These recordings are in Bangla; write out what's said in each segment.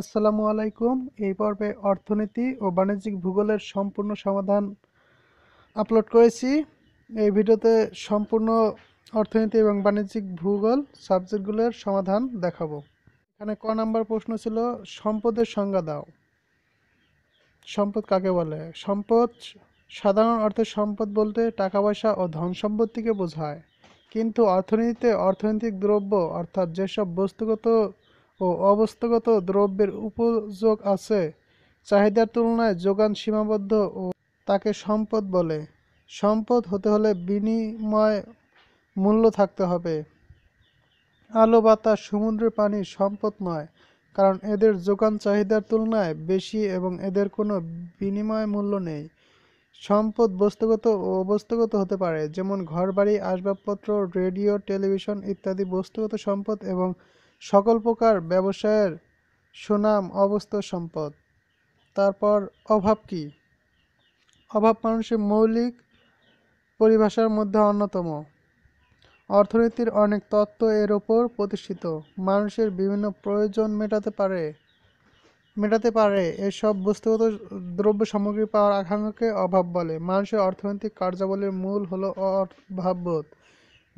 আসসালামু আলাইকুম এই পর্বে অর্থনীতি ও বাণিজ্যিক ভূগোলের সম্পূর্ণ সমাধান আপলোড করেছি এই ভিডিওতে সম্পূর্ণ অর্থনীতি এবং বাণিজ্যিক ভূগোল সাবজেক্টগুলোর সমাধান দেখাবো এখানে ক নাম্বার প্রশ্ন ছিল সম্পদের সংজ্ঞা দাও সম্পদ কাকে বলে সম্পদ সাধারণ অর্থে সম্পদ বলতে টাকা পয়সা ও ধন সম্পত্তিকে বোঝায় কিন্তু অর্থনীতিতে অর্থনৈতিক দ্রব্য অর্থাৎ যেসব বস্তুগত ও অবস্থাগত দ্রব্যের উপযোগ আছে চাহিদার তুলনায় যোগান সীমাবদ্ধ ও তাকে সম্পদ বলে সম্পদ হতে হলে বিনিময় মূল্য থাকতে হবে আলো বাতাস সমুদ্রের পানি সম্পদ নয় কারণ এদের যোগান চাহিদার তুলনায় বেশি এবং এদের কোনো বিনিময় মূল্য নেই সম্পদ বস্তুগত ও অবস্তুগত হতে পারে যেমন ঘরবাড়ি আসবাবপত্র রেডিও টেলিভিশন ইত্যাদি বস্তুগত সম্পদ এবং সকল প্রকার ব্যবসায়ের সুনাম অবস্থ সম্পদ তারপর অভাব কি অভাব মানুষের মৌলিক পরিভাষার মধ্যে অন্যতম অর্থনীতির অনেক তত্ত্ব এর ওপর প্রতিষ্ঠিত মানুষের বিভিন্ন প্রয়োজন মেটাতে পারে মেটাতে পারে এসব বস্তুগত দ্রব্য সামগ্রী পাওয়ার আকাঙ্ক্ষাকে অভাব বলে মানুষের অর্থনৈতিক কার্যাবলীর মূল হলো অভাববোধ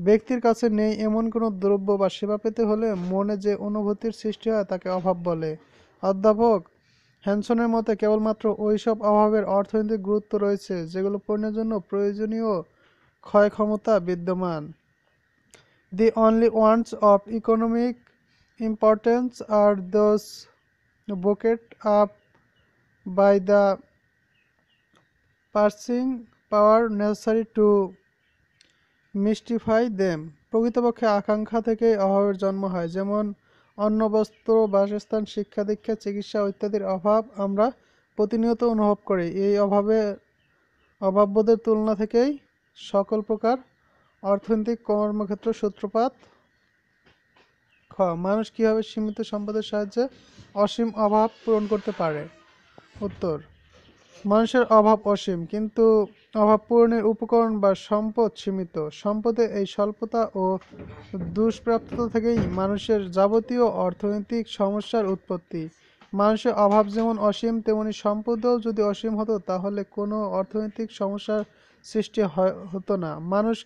ব্যক্তির কাছে নেই এমন কোনো দ্রব্য বা সেবা পেতে হলে মনে যে অনুভূতির সৃষ্টি হয় তাকে অভাব বলে অধ্যাপক হ্যানসনের মতে কেবলমাত্র ওইসব অভাবের অর্থনৈতিক গুরুত্ব রয়েছে যেগুলো পণ্যের জন্য প্রয়োজনীয় ক্ষয় ক্ষমতা বিদ্যমান the only ones of economic importance are those backed up by the purchasing power necessary to mystify them প্রকৃতপক্ষে আকাঙ্ক্ষা থেকেই অভাবের জন্ম হয় যেমন অন্ন বস্ত্র বাসস্থান শিক্ষা দীক্ষা চিকিৎসা ইত্যাদির অভাব আমরা প্রতিনিয়ত অনুভব করি এই অভাবে অভাববোধের তুলনা থেকেই সকল প্রকার অর্থনৈতিক কর্মক্ষেত্র সূত্রপাত খ মানুষ কীভাবে সীমিত সম্পদের সাহায্যে অসীম অভাব পূরণ করতে পারে উত্তর মানুষের অভাব অসীম কিন্তু অভাব পূরণের উপকরণ বা সম্পদ সীমিত সম্পদে এই স্বল্পতা ও দুষ্প্রাপ্যতা থেকেই মানুষের যাবতীয় অর্থনৈতিক সমস্যার উৎপত্তি মানুষের অভাব যেমন অসীম তেমনি সম্পদও যদি অসীম হতো তাহলে কোনো অর্থনৈতিক সমস্যার সৃষ্টি হতো না মানুষ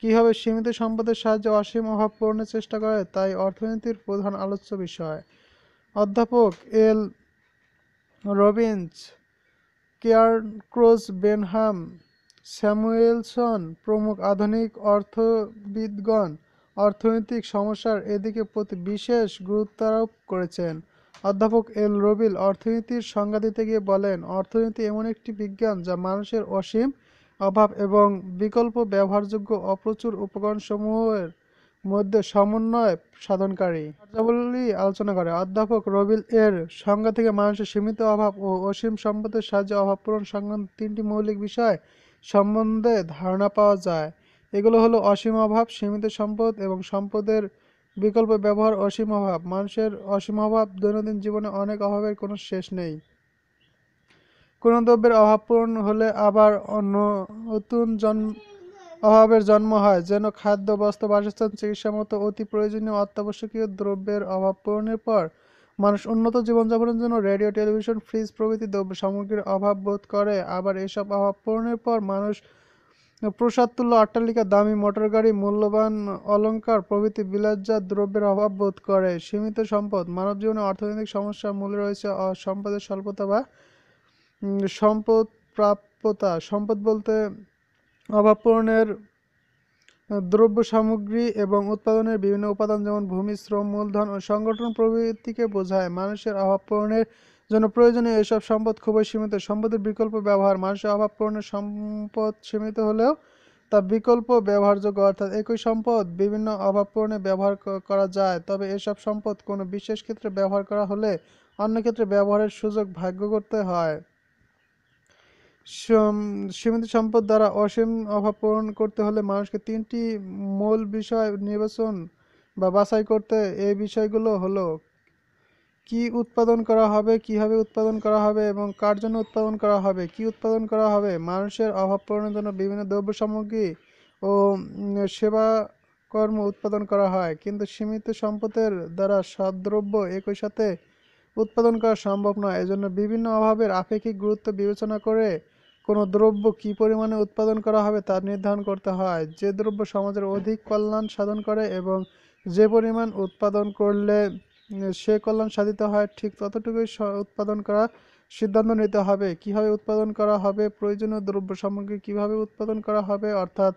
কীভাবে সীমিত সম্পদের সাহায্যে অসীম অভাব পূরণের চেষ্টা করে তাই অর্থনীতির প্রধান আলোচ্য বিষয় অধ্যাপক L Robbins Cross Benham Samuelson প্রমুখ আধুনিক অর্থবিদগণ অর্থনৈতিক সমস্যার এদিকে প্রতি বিশেষ গুরুত্বারোপ করেছেন অধ্যাপক এল রবিল অর্থনীতির সংজ্ঞা দিতে গিয়ে বলেন অর্থনীতি এমন একটি বিজ্ঞান যা মানুষের অসীম অভাব এবং বিকল্প ব্যবহারযোগ্য অপ্রচুর উপকরণসমূহের মধ্যে সমন্বয় সাধনকারী কার্যাবলী আলোচনা করে অধ্যাপক রবিল এর সংজ্ঞা থেকে মানুষের সীমিত অভাব ও অসীম সম্পদের সাহায্যে অভাব পূরণ সংক্রান্ত তিনটি মৌলিক বিষয় সম্বন্ধে ধারণা পাওয়া যায় এগুলো হলো অসীম অভাব সীমিত সম্পদ এবং সম্পদের বিকল্প ব্যবহার অসীম অভাব মানুষের অসীম অভাব দৈনন্দিন জীবনে অনেক অভাবের কোনো শেষ নেই কোনো দ্রব্যের অভাব পূরণ হলে আবার অন্য নতুন জন্ম অভাবের জন্ম হয় যেন খাদ্য বস্ত্র বাসস্থান চিকিৎসা মতো অতি প্রয়োজনীয় অত্যাবশ্যকীয় দ্রব্যের অভাব পূরণের পর মানুষ উন্নত জীবনযাপনের জন্য রেডিও টেলিভিশন ফ্রিজ প্রভৃতি দ্রব্য সামগ্রীর অভাব বোধ করে আবার এসব অভাব পূরণের পর মানুষ প্রসাদতুল্য অট্টালিকা দামি মোটর গাড়ি মূল্যবান অলঙ্কার প্রভৃতি বিলাসজাত দ্রব্যের অভাব বোধ করে সীমিত সম্পদ মানব জীবনে অর্থনৈতিক সমস্যার মূলে রয়েছে সম্পদের স্বল্পতা বা সম্পদ প্রাপ্যতা সম্পদ বলতে অভাব পূরণের দ্রব্য সামগ্রী এবং উৎপাদনের বিভিন্ন উপাদান যেমন ভূমি শ্রম মূলধন ও সংগঠন প্রভৃতিকে বোঝায় মানুষের অভাব পূরণের জন্য প্রয়োজনীয় এসব সম্পদ খুবই সীমিত সম্পদের বিকল্প ব্যবহার মানুষের অভাব পূরণের সম্পদ সীমিত হলেও তা বিকল্প ব্যবহারযোগ্য অর্থাৎ একই সম্পদ বিভিন্ন অভাব পূরণে ব্যবহার করা যায় তবে এসব সম্পদ কোনো বিশেষ ক্ষেত্রে ব্যবহার করা হলে অন্য ক্ষেত্রে ব্যবহারের সুযোগ ভাগ্য করতে হয় সীমিত সম্পদ দ্বারা অসীম অভাব পূরণ করতে হলে মানুষকে তিনটি মূল বিষয় নির্বাচন বা বাছাই করতে এই বিষয়গুলো হলো কি উৎপাদন করা হবে কিভাবে উৎপাদন করা হবে এবং কার জন্য উৎপাদন করা হবে কি উৎপাদন করা হবে মানুষের অভাব পূরণের জন্য বিভিন্ন দ্রব্য সামগ্রী ও সেবা কর্ম উৎপাদন করা হয় কিন্তু সীমিত সম্পদের দ্বারা সব দ্রব্য একই সাথে উৎপাদন করা সম্ভব নয় এজন্য বিভিন্ন অভাবের আপেক্ষিক গুরুত্ব বিবেচনা করে কোনো দ্রব্য কি পরিমাণে উৎপাদন করা হবে তা নির্ধারণ করতে হয় যে দ্রব্য সমাজের অধিক কল্যাণ সাধন করে এবং যে পরিমাণ উৎপাদন করলে সে কল্যাণ সাধিত হয় ঠিক ততটুকুই উৎপাদন করা সিদ্ধান্ত নিতে হবে কিভাবে উৎপাদন করা হবে প্রয়োজনীয় দ্রব্য সামগ্রী কিভাবে উৎপাদন করা হবে অর্থাৎ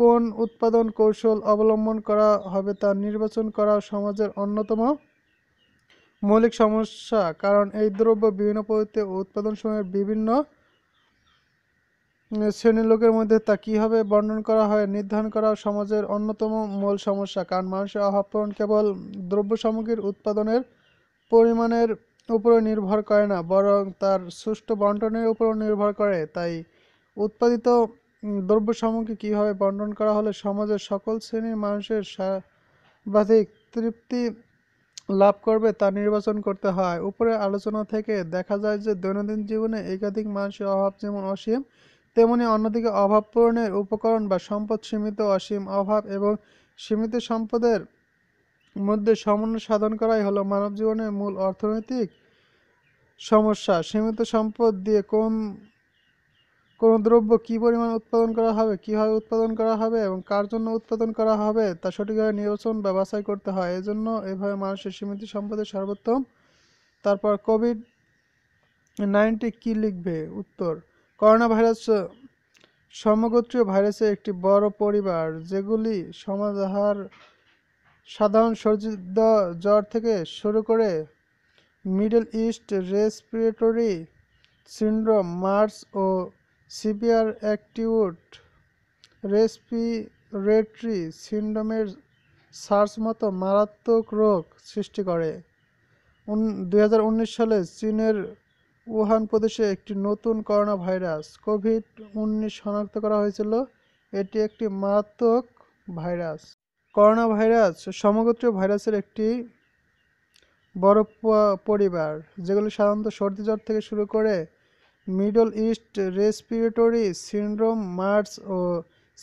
কোন উৎপাদন কৌশল অবলম্বন করা হবে তা নির্বাচন করা সমাজের অন্যতম মৌলিক সমস্যা কারণ এই দ্রব্য বিভিন্ন পদ্ধতিতে উৎপাদন সময়ের বিভিন্ন শ্রেণীর লোকের মধ্যে তা কীভাবে বর্ণন করা হয় নির্ধারণ করা সমাজের অন্যতম মূল সমস্যা কারণ মানুষের অভাব পূরণ কেবল দ্রব্য সামগ্রীর উৎপাদনের পরিমাণের উপরে নির্ভর করে না বরং তার সুষ্ঠু বন্টনের উপরও নির্ভর করে তাই উৎপাদিত দ্রব্য সামগ্রী কীভাবে বন্টন করা হলে সমাজের সকল শ্রেণীর মানুষের সর্বাধিক তৃপ্তি লাভ করবে তা নির্বাচন করতে হয় উপরে আলোচনা থেকে দেখা যায় যে দৈনন্দিন জীবনে একাধিক মানুষের অভাব যেমন অসীম তেমনি অন্যদিকে অভাব পূরণের উপকরণ বা সম্পদ সীমিত অসীম অভাব এবং সীমিত সম্পদের মধ্যে সমন্বয় সাধন করাই হলো মানব জীবনের মূল অর্থনৈতিক সমস্যা সীমিত সম্পদ দিয়ে কোন কোনো দ্রব্য কী পরিমাণ উৎপাদন করা হবে কীভাবে উৎপাদন করা হবে এবং কার জন্য উৎপাদন করা হবে তা সঠিকভাবে নির্বাচন বা বাছাই করতে হয় এই জন্য এভাবে মানুষের সীমিত সম্পদের সর্বোত্তম তারপর কোভিড নাইনটি কী লিখবে উত্তর করোনা ভাইরাস সমগোত্রীয় ভাইরাসের একটি বড় পরিবার যেগুলি সমাজহার সাধারণ সর্জিত জ্বর থেকে শুরু করে Middle East respiratory syndrome MERS ও সিভিয়ার অ্যাক্টিউট রেসপিরেটরি সিন্ড্রোমের সার্স মতো মারাত্মক রোগ সৃষ্টি করে দুই সালে চীনের উহান প্রদেশে একটি নতুন করোনা ভাইরাস কোভিড উনিশ শনাক্ত করা হয়েছিল এটি একটি মারাত্মক ভাইরাস করোনা ভাইরাস সমগোত্রীয় ভাইরাসের একটি বড় পরিবার যেগুলো সাধারণত সর্দি জ্বর থেকে শুরু করে Middle East respiratory syndrome MERS ও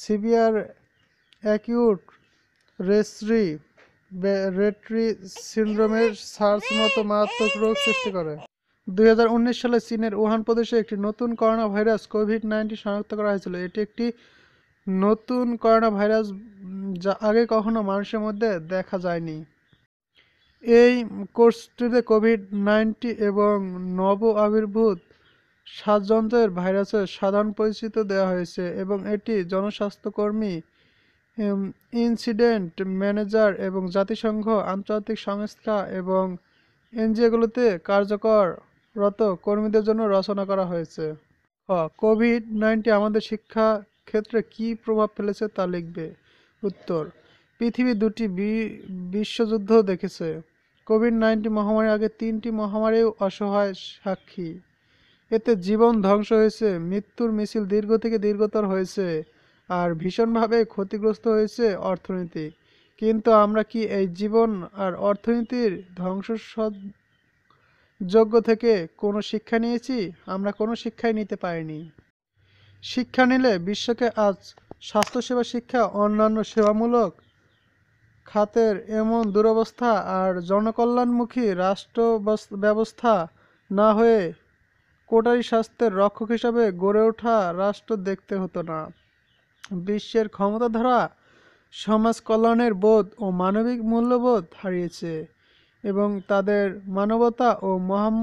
সিভিয়ার অ্যাকিউট রেসরি রেট্রি সিন্ড্রোমের সার্স মতো মারাত্মক রোগ সৃষ্টি করে উনিশ সালে চীনের উহান প্রদেশে একটি নতুন করোনা ভাইরাস কোভিড নাইন্টিন শনাক্ত করা হয়েছিল এটি একটি নতুন করোনা ভাইরাস যা আগে কখনো মানুষের মধ্যে দেখা যায়নি এই কোর্সটিতে কোভিড নাইন্টিন এবং নব আবির্ভূত শ্বাসযন্ত্রের ভাইরাসের সাধারণ পরিচিত দেওয়া হয়েছে এবং এটি জনস্বাস্থ্যকর্মী ইনসিডেন্ট ম্যানেজার এবং জাতিসংঘ আন্তর্জাতিক সংস্থা এবং এনজিওগুলোতে কার্যকর রত কর্মীদের জন্য রচনা করা হয়েছে খ কোভিড নাইন্টিন আমাদের শিক্ষা ক্ষেত্রে কি প্রভাব ফেলেছে তা লিখবে উত্তর পৃথিবী দুটি বিশ্বযুদ্ধ দেখেছে কোভিড নাইন্টিন মহামারীর আগে তিনটি মহামারী অসহায় সাক্ষী এতে জীবন ধ্বংস হয়েছে মৃত্যুর মিছিল দীর্ঘ থেকে দীর্ঘতর হয়েছে আর ভীষণভাবে ক্ষতিগ্রস্ত হয়েছে অর্থনীতি কিন্তু আমরা কি এই জীবন আর অর্থনীতির ধ্বংস যোগ্য থেকে কোনো শিক্ষা নিয়েছি আমরা কোনো শিক্ষাই নিতে পারিনি শিক্ষা নিলে বিশ্বকে আজ স্বাস্থ্যসেবা শিক্ষা অন্যান্য সেবামূলক খাতের এমন দুরবস্থা আর জনকল্যাণমুখী রাষ্ট্র ব্যবস্থা না হয়ে কোটারি স্বাস্থ্যের রক্ষক হিসাবে গড়ে ওঠা রাষ্ট্র দেখতে হতো না বিশ্বের ক্ষমতাধারা সমাজ কল্যাণের বোধ ও মানবিক মূল্যবোধ হারিয়েছে এবং তাদের মানবতা ও মহাম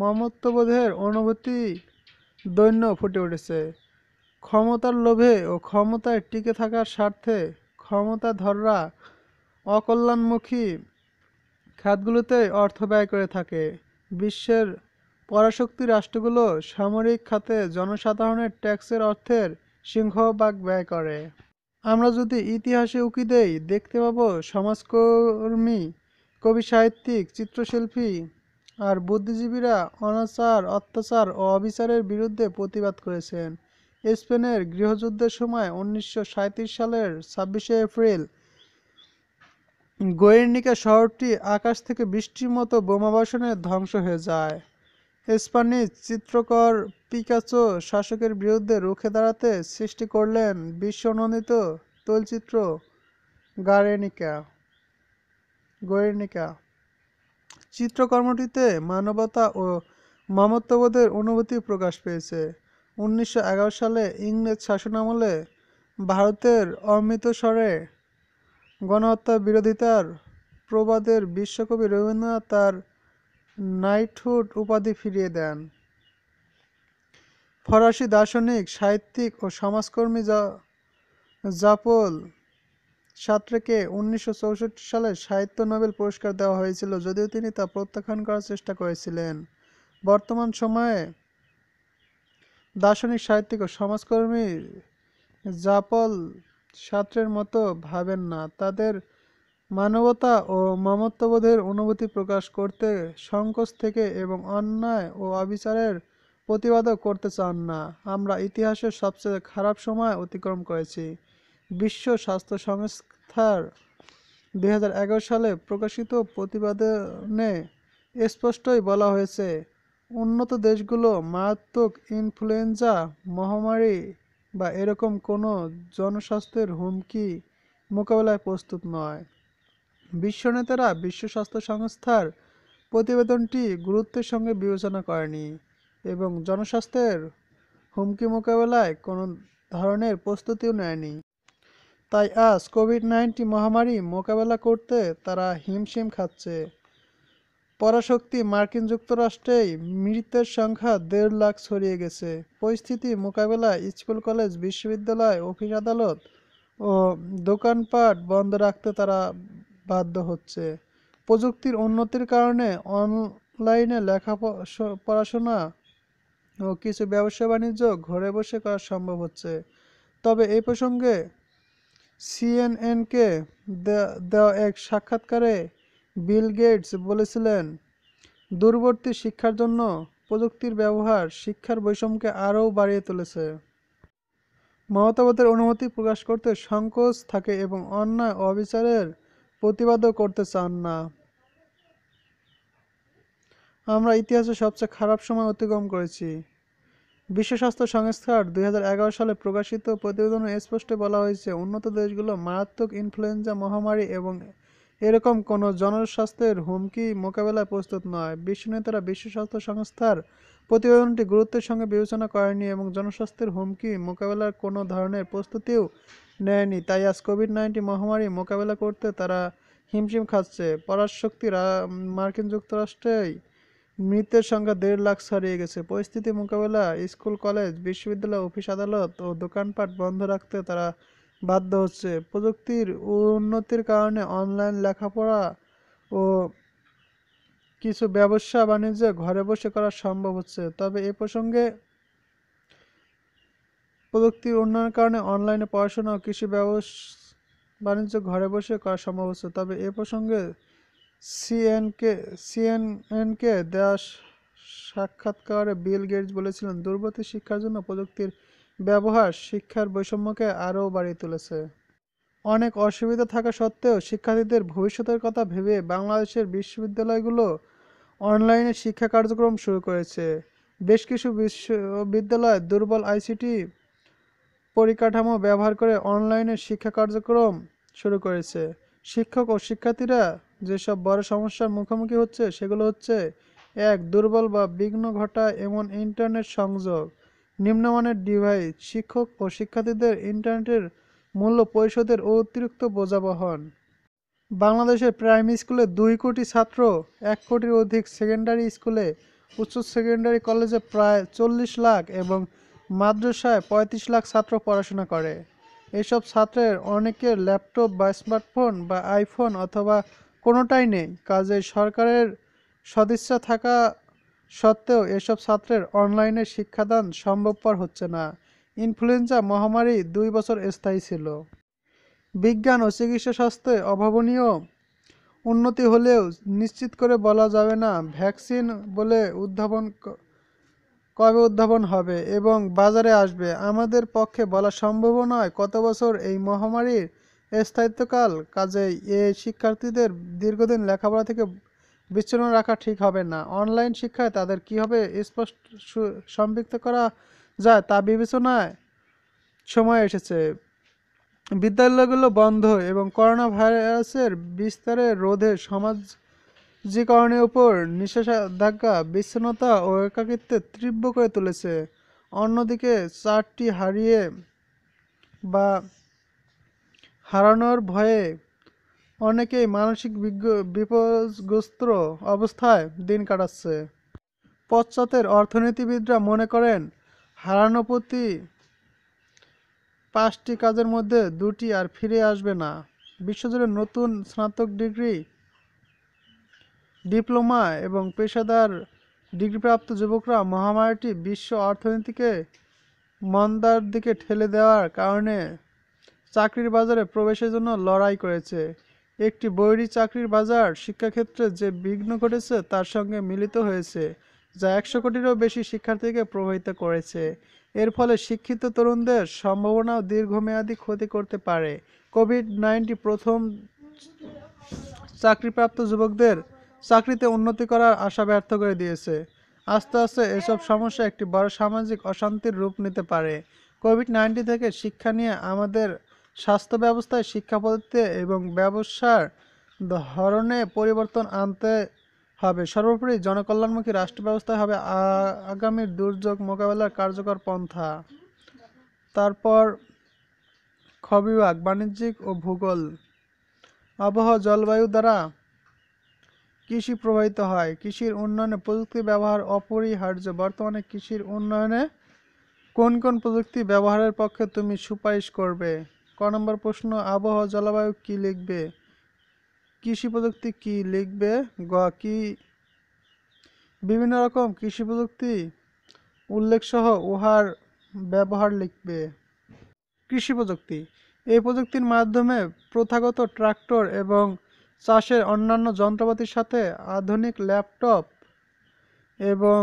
মমত্ববোধের অনুভূতি দৈন্য ফুটে উঠেছে ক্ষমতার লোভে ও ক্ষমতায় টিকে থাকার স্বার্থে ক্ষমতাধররা অকল্যাণমুখী খাতগুলোতে অর্থ ব্যয় করে থাকে বিশ্বের পরাশক্তি রাষ্ট্রগুলো সামরিক খাতে জনসাধারণের ট্যাক্সের অর্থের সিংহভাগ ব্যয় করে আমরা যদি ইতিহাসে উকি দেই দেখতে পাবো সমাজকর্মী কবি সাহিত্যিক চিত্রশিল্পী আর বুদ্ধিজীবীরা অনাচার অত্যাচার ও অবিচারের বিরুদ্ধে প্রতিবাদ করেছেন স্পেনের গৃহযুদ্ধের সময় উনিশশো সালের ছাব্বিশে এপ্রিল গোয়ের্নিকা শহরটি আকাশ থেকে বৃষ্টির মতো বোমাবাসনে ধ্বংস হয়ে যায় স্পানিশ চিত্রকর পিকাচো শাসকের বিরুদ্ধে রুখে দাঁড়াতে সৃষ্টি করলেন বিশ্বনন্দিত তৈলচিত্র গারেনিকা গোয়েনিকা চিত্রকর্মটিতে মানবতা ও মামত্ববোধের অনুভূতি প্রকাশ পেয়েছে উনিশশো সালে ইংরেজ শাসনামলে ভারতের অমৃতসরে গণহত্যা বিরোধিতার প্রবাদের বিশ্বকবি রবীন্দ্রনাথ তার নাইটহুড উপাধি ফিরিয়ে দেন ফরাসি দার্শনিক সাহিত্যিক ও সমাজকর্মী জাপোল সাত্রেকে উনিশশো সালে সাহিত্য নোবেল পুরস্কার দেওয়া হয়েছিল যদিও তিনি তা প্রত্যাখ্যান করার চেষ্টা করেছিলেন বর্তমান সময়ে দার্শনিক সাহিত্যিক ও সমাজকর্মী জাপল সাত্রের মতো ভাবেন না তাদের মানবতা ও মমত্ববোধের অনুভূতি প্রকাশ করতে সংকোচ থেকে এবং অন্যায় ও অবিচারের প্রতিবাদও করতে চান না আমরা ইতিহাসের সবচেয়ে খারাপ সময় অতিক্রম করেছি বিশ্ব স্বাস্থ্য সংস্থার দুই সালে প্রকাশিত প্রতিবেদনে স্পষ্টই বলা হয়েছে উন্নত দেশগুলো মারাত্মক ইনফ্লুয়েঞ্জা মহামারী বা এরকম কোনো জনস্বাস্থ্যের হুমকি মোকাবেলায় প্রস্তুত নয় বিশ্ব নেতারা বিশ্ব স্বাস্থ্য সংস্থার প্রতিবেদনটি গুরুত্বের সঙ্গে বিবেচনা করেনি এবং জনস্বাস্থ্যের হুমকি মোকাবেলায় কোনো ধরনের প্রস্তুতিও নেয়নি তাই আজ কোভিড নাইন্টিন মহামারী মোকাবেলা করতে তারা হিমশিম খাচ্ছে পরাশক্তি মার্কিন যুক্তরাষ্ট্রেই মৃতের সংখ্যা দেড় লাখ ছড়িয়ে গেছে পরিস্থিতি মোকাবেলায় স্কুল কলেজ বিশ্ববিদ্যালয় অফিস আদালত ও দোকানপাট বন্ধ রাখতে তারা বাধ্য হচ্ছে প্রযুক্তির উন্নতির কারণে অনলাইনে লেখা পড়াশোনা ও কিছু ব্যবসা বাণিজ্য ঘরে বসে করা সম্ভব হচ্ছে তবে এই প্রসঙ্গে সিএনএনকে দেওয়া এক সাক্ষাৎকারে বিল গেটস বলেছিলেন দূরবর্তী শিক্ষার জন্য প্রযুক্তির ব্যবহার শিক্ষার বৈষম্যকে আরও বাড়িয়ে তুলেছে মমতাবাদের অনুমতি প্রকাশ করতে সংকোচ থাকে এবং অন্যায় অবিচারের প্রতিবাদও করতে চান না আমরা ইতিহাসে সবচেয়ে খারাপ সময় অতিক্রম করেছি বিশ্ব স্বাস্থ্য সংস্থার দুই সালে প্রকাশিত প্রতিবেদনে স্পষ্ট বলা হয়েছে উন্নত দেশগুলো মারাত্মক ইনফ্লুয়েঞ্জা মহামারী এবং এরকম কোনো জনস্বাস্থ্যের হুমকি মোকাবেলায় প্রস্তুত নয় বিশ্ব নেতারা বিশ্ব স্বাস্থ্য সংস্থার প্রতিবেদনটি গুরুত্বের সঙ্গে বিবেচনা করেনি এবং জনস্বাস্থ্যের হুমকি মোকাবেলার কোনো ধরনের প্রস্তুতিও নেয়নি তাই আজ কোভিড নাইন্টিন মহামারী মোকাবেলা করতে তারা হিমশিম খাচ্ছে পরাশক্তি মার্কিন যুক্তরাষ্ট্রেই মৃতের সংখ্যা দেড় লাখ ছাড়িয়ে গেছে পরিস্থিতি মোকাবেলা স্কুল কলেজ বিশ্ববিদ্যালয় অফিস আদালত ও দোকানপাট বন্ধ রাখতে তারা বাধ্য হচ্ছে প্রযুক্তির উন্নতির কারণে অনলাইন লেখাপড়া ও কিছু ব্যবসা বাণিজ্য ঘরে বসে করা সম্ভব হচ্ছে তবে এ প্রসঙ্গে প্রযুক্তির উন্নয়নের কারণে অনলাইনে পড়াশোনা ও কৃষি ব্যবসা বাণিজ্য ঘরে বসে করা সম্ভব হচ্ছে তবে এ প্রসঙ্গে সিএনকে সিএনএনকে দেওয়া সাক্ষাৎকারে বিল গেটস বলেছিলেন দুর্গতি শিক্ষার জন্য প্রযুক্তির ব্যবহার শিক্ষার বৈষম্যকে আরও বাড়িয়ে তুলেছে অনেক অসুবিধা থাকা সত্ত্বেও শিক্ষার্থীদের ভবিষ্যতের কথা ভেবে বাংলাদেশের বিশ্ববিদ্যালয়গুলো অনলাইনে শিক্ষা কার্যক্রম শুরু করেছে বেশ কিছু বিশ্ববিদ্যালয় দুর্বল আইসিটি পরিকাঠামো ব্যবহার করে অনলাইনে শিক্ষা কার্যক্রম শুরু করেছে শিক্ষক ও শিক্ষার্থীরা যেসব বড় সমস্যার মুখোমুখি হচ্ছে সেগুলো হচ্ছে এক দুর্বল বা বিঘ্ন ঘটা এমন ইন্টারনেট সংযোগ নিম্নমানের ডিভাইস শিক্ষক ও শিক্ষার্থীদের ইন্টারনেটের মূল্য পরিশোধের অতিরিক্ত বোঝাবহন বাংলাদেশের প্রাইমারি স্কুলে দুই কোটি ছাত্র এক কোটির অধিক সেকেন্ডারি স্কুলে উচ্চ সেকেন্ডারি কলেজে প্রায় চল্লিশ লাখ এবং মাদ্রাসায় পঁয়ত্রিশ লাখ ছাত্র পড়াশোনা করে এসব ছাত্রের অনেকের ল্যাপটপ বা স্মার্টফোন বা আইফোন অথবা কোনোটাই নেই কাজে সরকারের সদিচ্ছা থাকা সত্ত্বেও এসব ছাত্রের অনলাইনে শিক্ষাদান সম্ভবপর হচ্ছে না ইনফ্লুয়েঞ্জা মহামারী দুই বছর স্থায়ী ছিল বিজ্ঞান ও চিকিৎসা স্বাস্থ্যে অভাবনীয় উন্নতি হলেও নিশ্চিত করে বলা যাবে না ভ্যাকসিন বলে উদ্ভাবন কবে উদ্ভাবন হবে এবং বাজারে আসবে আমাদের পক্ষে বলা সম্ভব নয় কত বছর এই মহামারীর স্থায়িত্বকাল কাজে এ শিক্ষার্থীদের দীর্ঘদিন লেখাপড়া থেকে বিচ্ছিন্ন রাখা ঠিক হবে না অনলাইন শিক্ষায় তাদের কীভাবে স্পষ্ট সম্পৃক্ত করা যায় তা বিবেচনায় সময় এসেছে বিদ্যালয়গুলো বন্ধ এবং করোনা ভাইরাসের বিস্তারে রোধে সমাজীকরণের উপর নিষেধাজ্ঞা বিচ্ছিন্নতা ও একাকিত্বে তীব্র করে তুলেছে অন্যদিকে চারটি হারিয়ে বা হারানোর ভয়ে অনেকেই মানসিক বিপর্যস্ত অবস্থায় দিন কাটাচ্ছে পশ্চাতের অর্থনীতিবিদরা মনে করেন হারানো প্রতি পাঁচটি কাজের মধ্যে দুটি আর ফিরে আসবে না বিশ্বজুড়ে নতুন স্নাতক ডিগ্রি ডিপ্লোমা এবং পেশাদার ডিগ্রিপ্রাপ্ত যুবকরা মহামারীটি বিশ্ব অর্থনীতিকে মন্দার দিকে ঠেলে দেওয়ার কারণে চাকরির বাজারে প্রবেশের জন্য লড়াই করেছে একটি বৈরী চাকরির বাজার শিক্ষাক্ষেত্রে যে বিঘ্ন ঘটেছে তার সঙ্গে মিলিত হয়েছে যা একশো কোটিরও বেশি শিক্ষার্থীকে প্রভাবিত করেছে এর ফলে শিক্ষিত তরুণদের সম্ভাবনাও দীর্ঘমেয়াদী ক্ষতি করতে পারে কোভিড নাইনটি প্রথম চাকরিপ্রাপ্ত যুবকদের চাকরিতে উন্নতি করার আশা ব্যর্থ করে দিয়েছে আস্তে আস্তে এসব সমস্যা একটি বড় সামাজিক অশান্তির রূপ নিতে পারে কোভিড নাইন্টি থেকে শিক্ষা নিয়ে আমাদের স্বাস্থ্য ব্যবস্থায় শিক্ষা পদ্ধতিতে এবং ব্যবসার ধরনে পরিবর্তন আনতে হবে সর্বোপরি জনকল্যাণমুখী রাষ্ট্র ব্যবস্থায় হবে আগামী দুর্যোগ মোকাবেলার কার্যকর পন্থা তারপর খ বিভাগ বাণিজ্যিক ও ভূগোল আবহাওয়া জলবায়ু দ্বারা কৃষি প্রভাবিত হয় কৃষির উন্নয়নে প্রযুক্তি ব্যবহার অপরিহার্য বর্তমানে কৃষির উন্নয়নে কোন কোন প্রযুক্তি ব্যবহারের পক্ষে তুমি সুপারিশ করবে ক নম্বর প্রশ্ন আবহাওয়া জলবায়ু কি লিখবে কৃষি প্রযুক্তি কি লিখবে গ কি বিভিন্ন রকম কৃষি প্রযুক্তি উল্লেখসহ উহার ব্যবহার লিখবে কৃষি প্রযুক্তি এই প্রযুক্তির মাধ্যমে প্রথাগত ট্রাক্টর এবং চাষের অন্যান্য যন্ত্রপাতির সাথে আধুনিক ল্যাপটপ এবং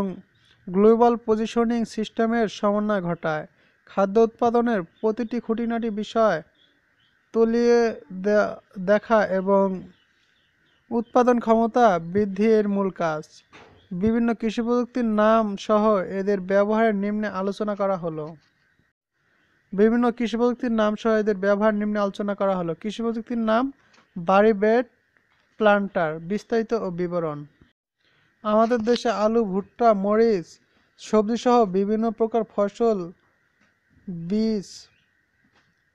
গ্লোবাল পজিশনিং সিস্টেমের সমন্বয় ঘটায় খাদ্য উৎপাদনের প্রতিটি খুঁটিনাটি বিষয় তলিয়ে দেখা এবং উৎপাদন ক্ষমতা বৃদ্ধি এর মূল কাজ বিভিন্ন কৃষি প্রযুক্তির নাম সহ এদের ব্যবহারের নিম্নে আলোচনা করা হলো বিভিন্ন কৃষি প্রযুক্তির নাম সহ এদের ব্যবহার নিম্নে আলোচনা করা হলো কৃষি প্রযুক্তির নাম বাড়ি বেড প্লান্টার বিস্তারিত ও বিবরণ আমাদের দেশে আলু ভুট্টা মরিচ সবজি সহ বিভিন্ন প্রকার ফসল বীজ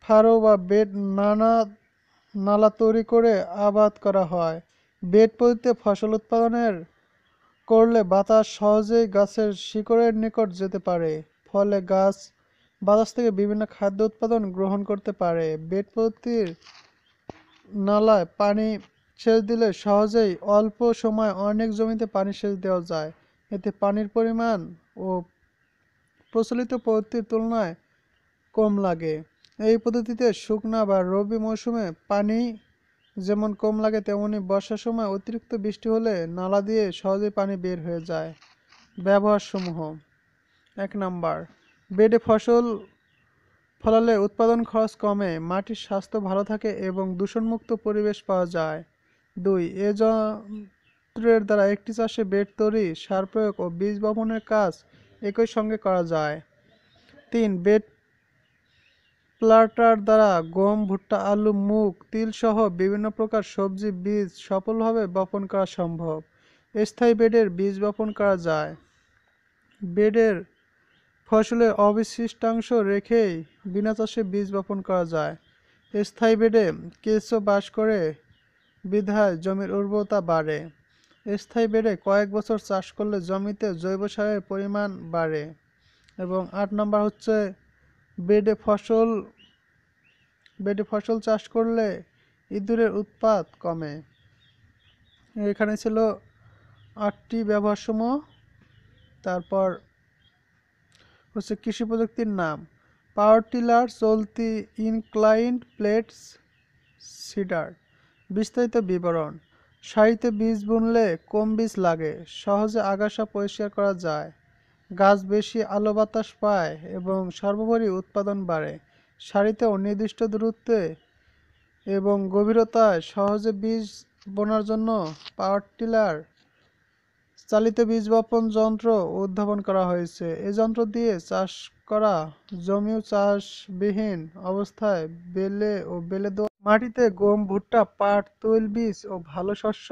ফারো বা বেড নানা নালা তৈরি করে আবাদ করা হয় বেড পদ্ধতিতে ফসল উৎপাদনের করলে বাতাস সহজেই গাছের শিকড়ের নিকট যেতে পারে ফলে গাছ বাতাস থেকে বিভিন্ন খাদ্য উৎপাদন গ্রহণ করতে পারে বেড পদ্ধতির নালায় পানি সেচ দিলে সহজেই অল্প সময় অনেক জমিতে পানি সেচ দেওয়া যায় এতে পানির পরিমাণ ও প্রচলিত পদ্ধতির তুলনায় কম লাগে এই পদ্ধতিতে শুকনা বা রবি মৌসুমে পানি যেমন কম লাগে তেমনি বর্ষার সময় অতিরিক্ত বৃষ্টি হলে নালা দিয়ে সহজে পানি বের হয়ে যায় ব্যবহার সমূহ এক নাম্বার বেডে ফসল ফলালে উৎপাদন খরচ কমে মাটির স্বাস্থ্য ভালো থাকে এবং দূষণমুক্ত পরিবেশ পাওয়া যায় দুই এ যন্ত্রের দ্বারা একটি চাষে বেড তৈরি সার প্রয়োগ ও বীজ বপনের কাজ একই সঙ্গে করা যায় তিন বেড প্লান্টার দ্বারা গম, ভুট্টা, আলু, মুগ, তিলসহ বিভিন্ন প্রকার সবজি বীজ সফলভাবে বপন করা সম্ভব স্থায়ী বেডের বীজ বপন করা যায় বেডের ফসলের অবশিষ্টাংশ রেখেই বিনা চাষে বীজ বপন করা যায় স্থায়ী বেডে কেঁচো বাস করে বিধায় জমির উর্বরতা বাড়ে স্থায়ী বেডে কয়েক বছর চাষ করলে জমিতে জৈব সারের পরিমাণ বাড়ে এবং আট নম্বর হচ্ছে বেডে ফসল বেডে ফসল চাষ করলে ইঁদুরের উৎপাত কমে এখানে ছিল আটটি ব্যবহারসমূহ তারপর হচ্ছে কৃষি প্রযুক্তির নাম পাওয়ার টিলার চলতি ইনক্লাইন্ড প্লেটস সিডার বিস্তারিত বিবরণ সারিতে বীজ বুনলে কম বীজ লাগে সহজে আগাছা পরিষ্কার করা যায় গাছ বেশি আলো বাতাস পায় এবং সর্বোপরি উৎপাদন বাড়ে সারিতে নির্দিষ্ট দূরত্বে এবং গভীরতায় সহজে বীজ বোনার জন্য পাওয়ার টিলার চালিত বীজ বপন যন্ত্র উদ্ভাবন করা হয়েছে এই যন্ত্র দিয়ে চাষ করা জমিও চাষবিহীন অবস্থায় বেলে ও বেলে দেওয়া মাটিতে গম ভুট্টা পাট তৈল বীজ ও ভালো শস্য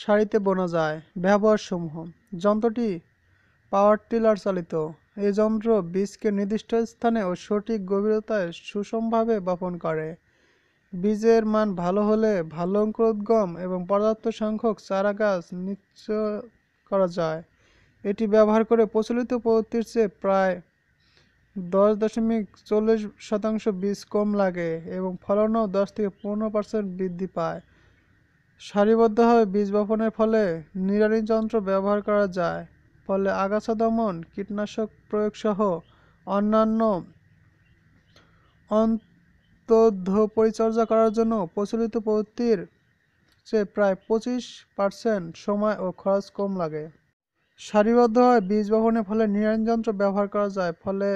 সারিতে বোনা যায় ব্যবহারসমূহ যন্ত্রটি পাওয়ার টিলার চালিত এই যন্ত্র বীজকে নির্দিষ্ট স্থানে ও সঠিক গভীরতায় সুষমভাবে বপন করে বীজের মান ভালো হলে ভালো অঙ্কুরোদ্গম এবং পর্যাপ্ত সংখ্যক চারা গাছ নিশ্চয় করা যায় এটি ব্যবহার করে প্রচলিত পদ্ধতির চেয়ে প্রায় দশ দশমিক চল্লিশ শতাংশ বীজ কম লাগে এবং ফলনও দশ থেকে পনেরো পার্সেন্ট বৃদ্ধি পায় সারিবদ্ধভাবে বীজ বপনের ফলে নিড়ানি যন্ত্র ব্যবহার করা যায় ফলে আগাছা দমন কীটনাশক প্রয়োগসহ অন্যান্য অন্তর্ধ পরিচর্যা করার জন্য প্রচলিত পদ্ধতির চেয়ে প্রায় পঁচিশ পার্সেন্ট সময় ও খরচ কম লাগে সারিবদ্ধভাবে বীজ বপনের ফলে যন্ত্র ব্যবহার করা যায় ফলে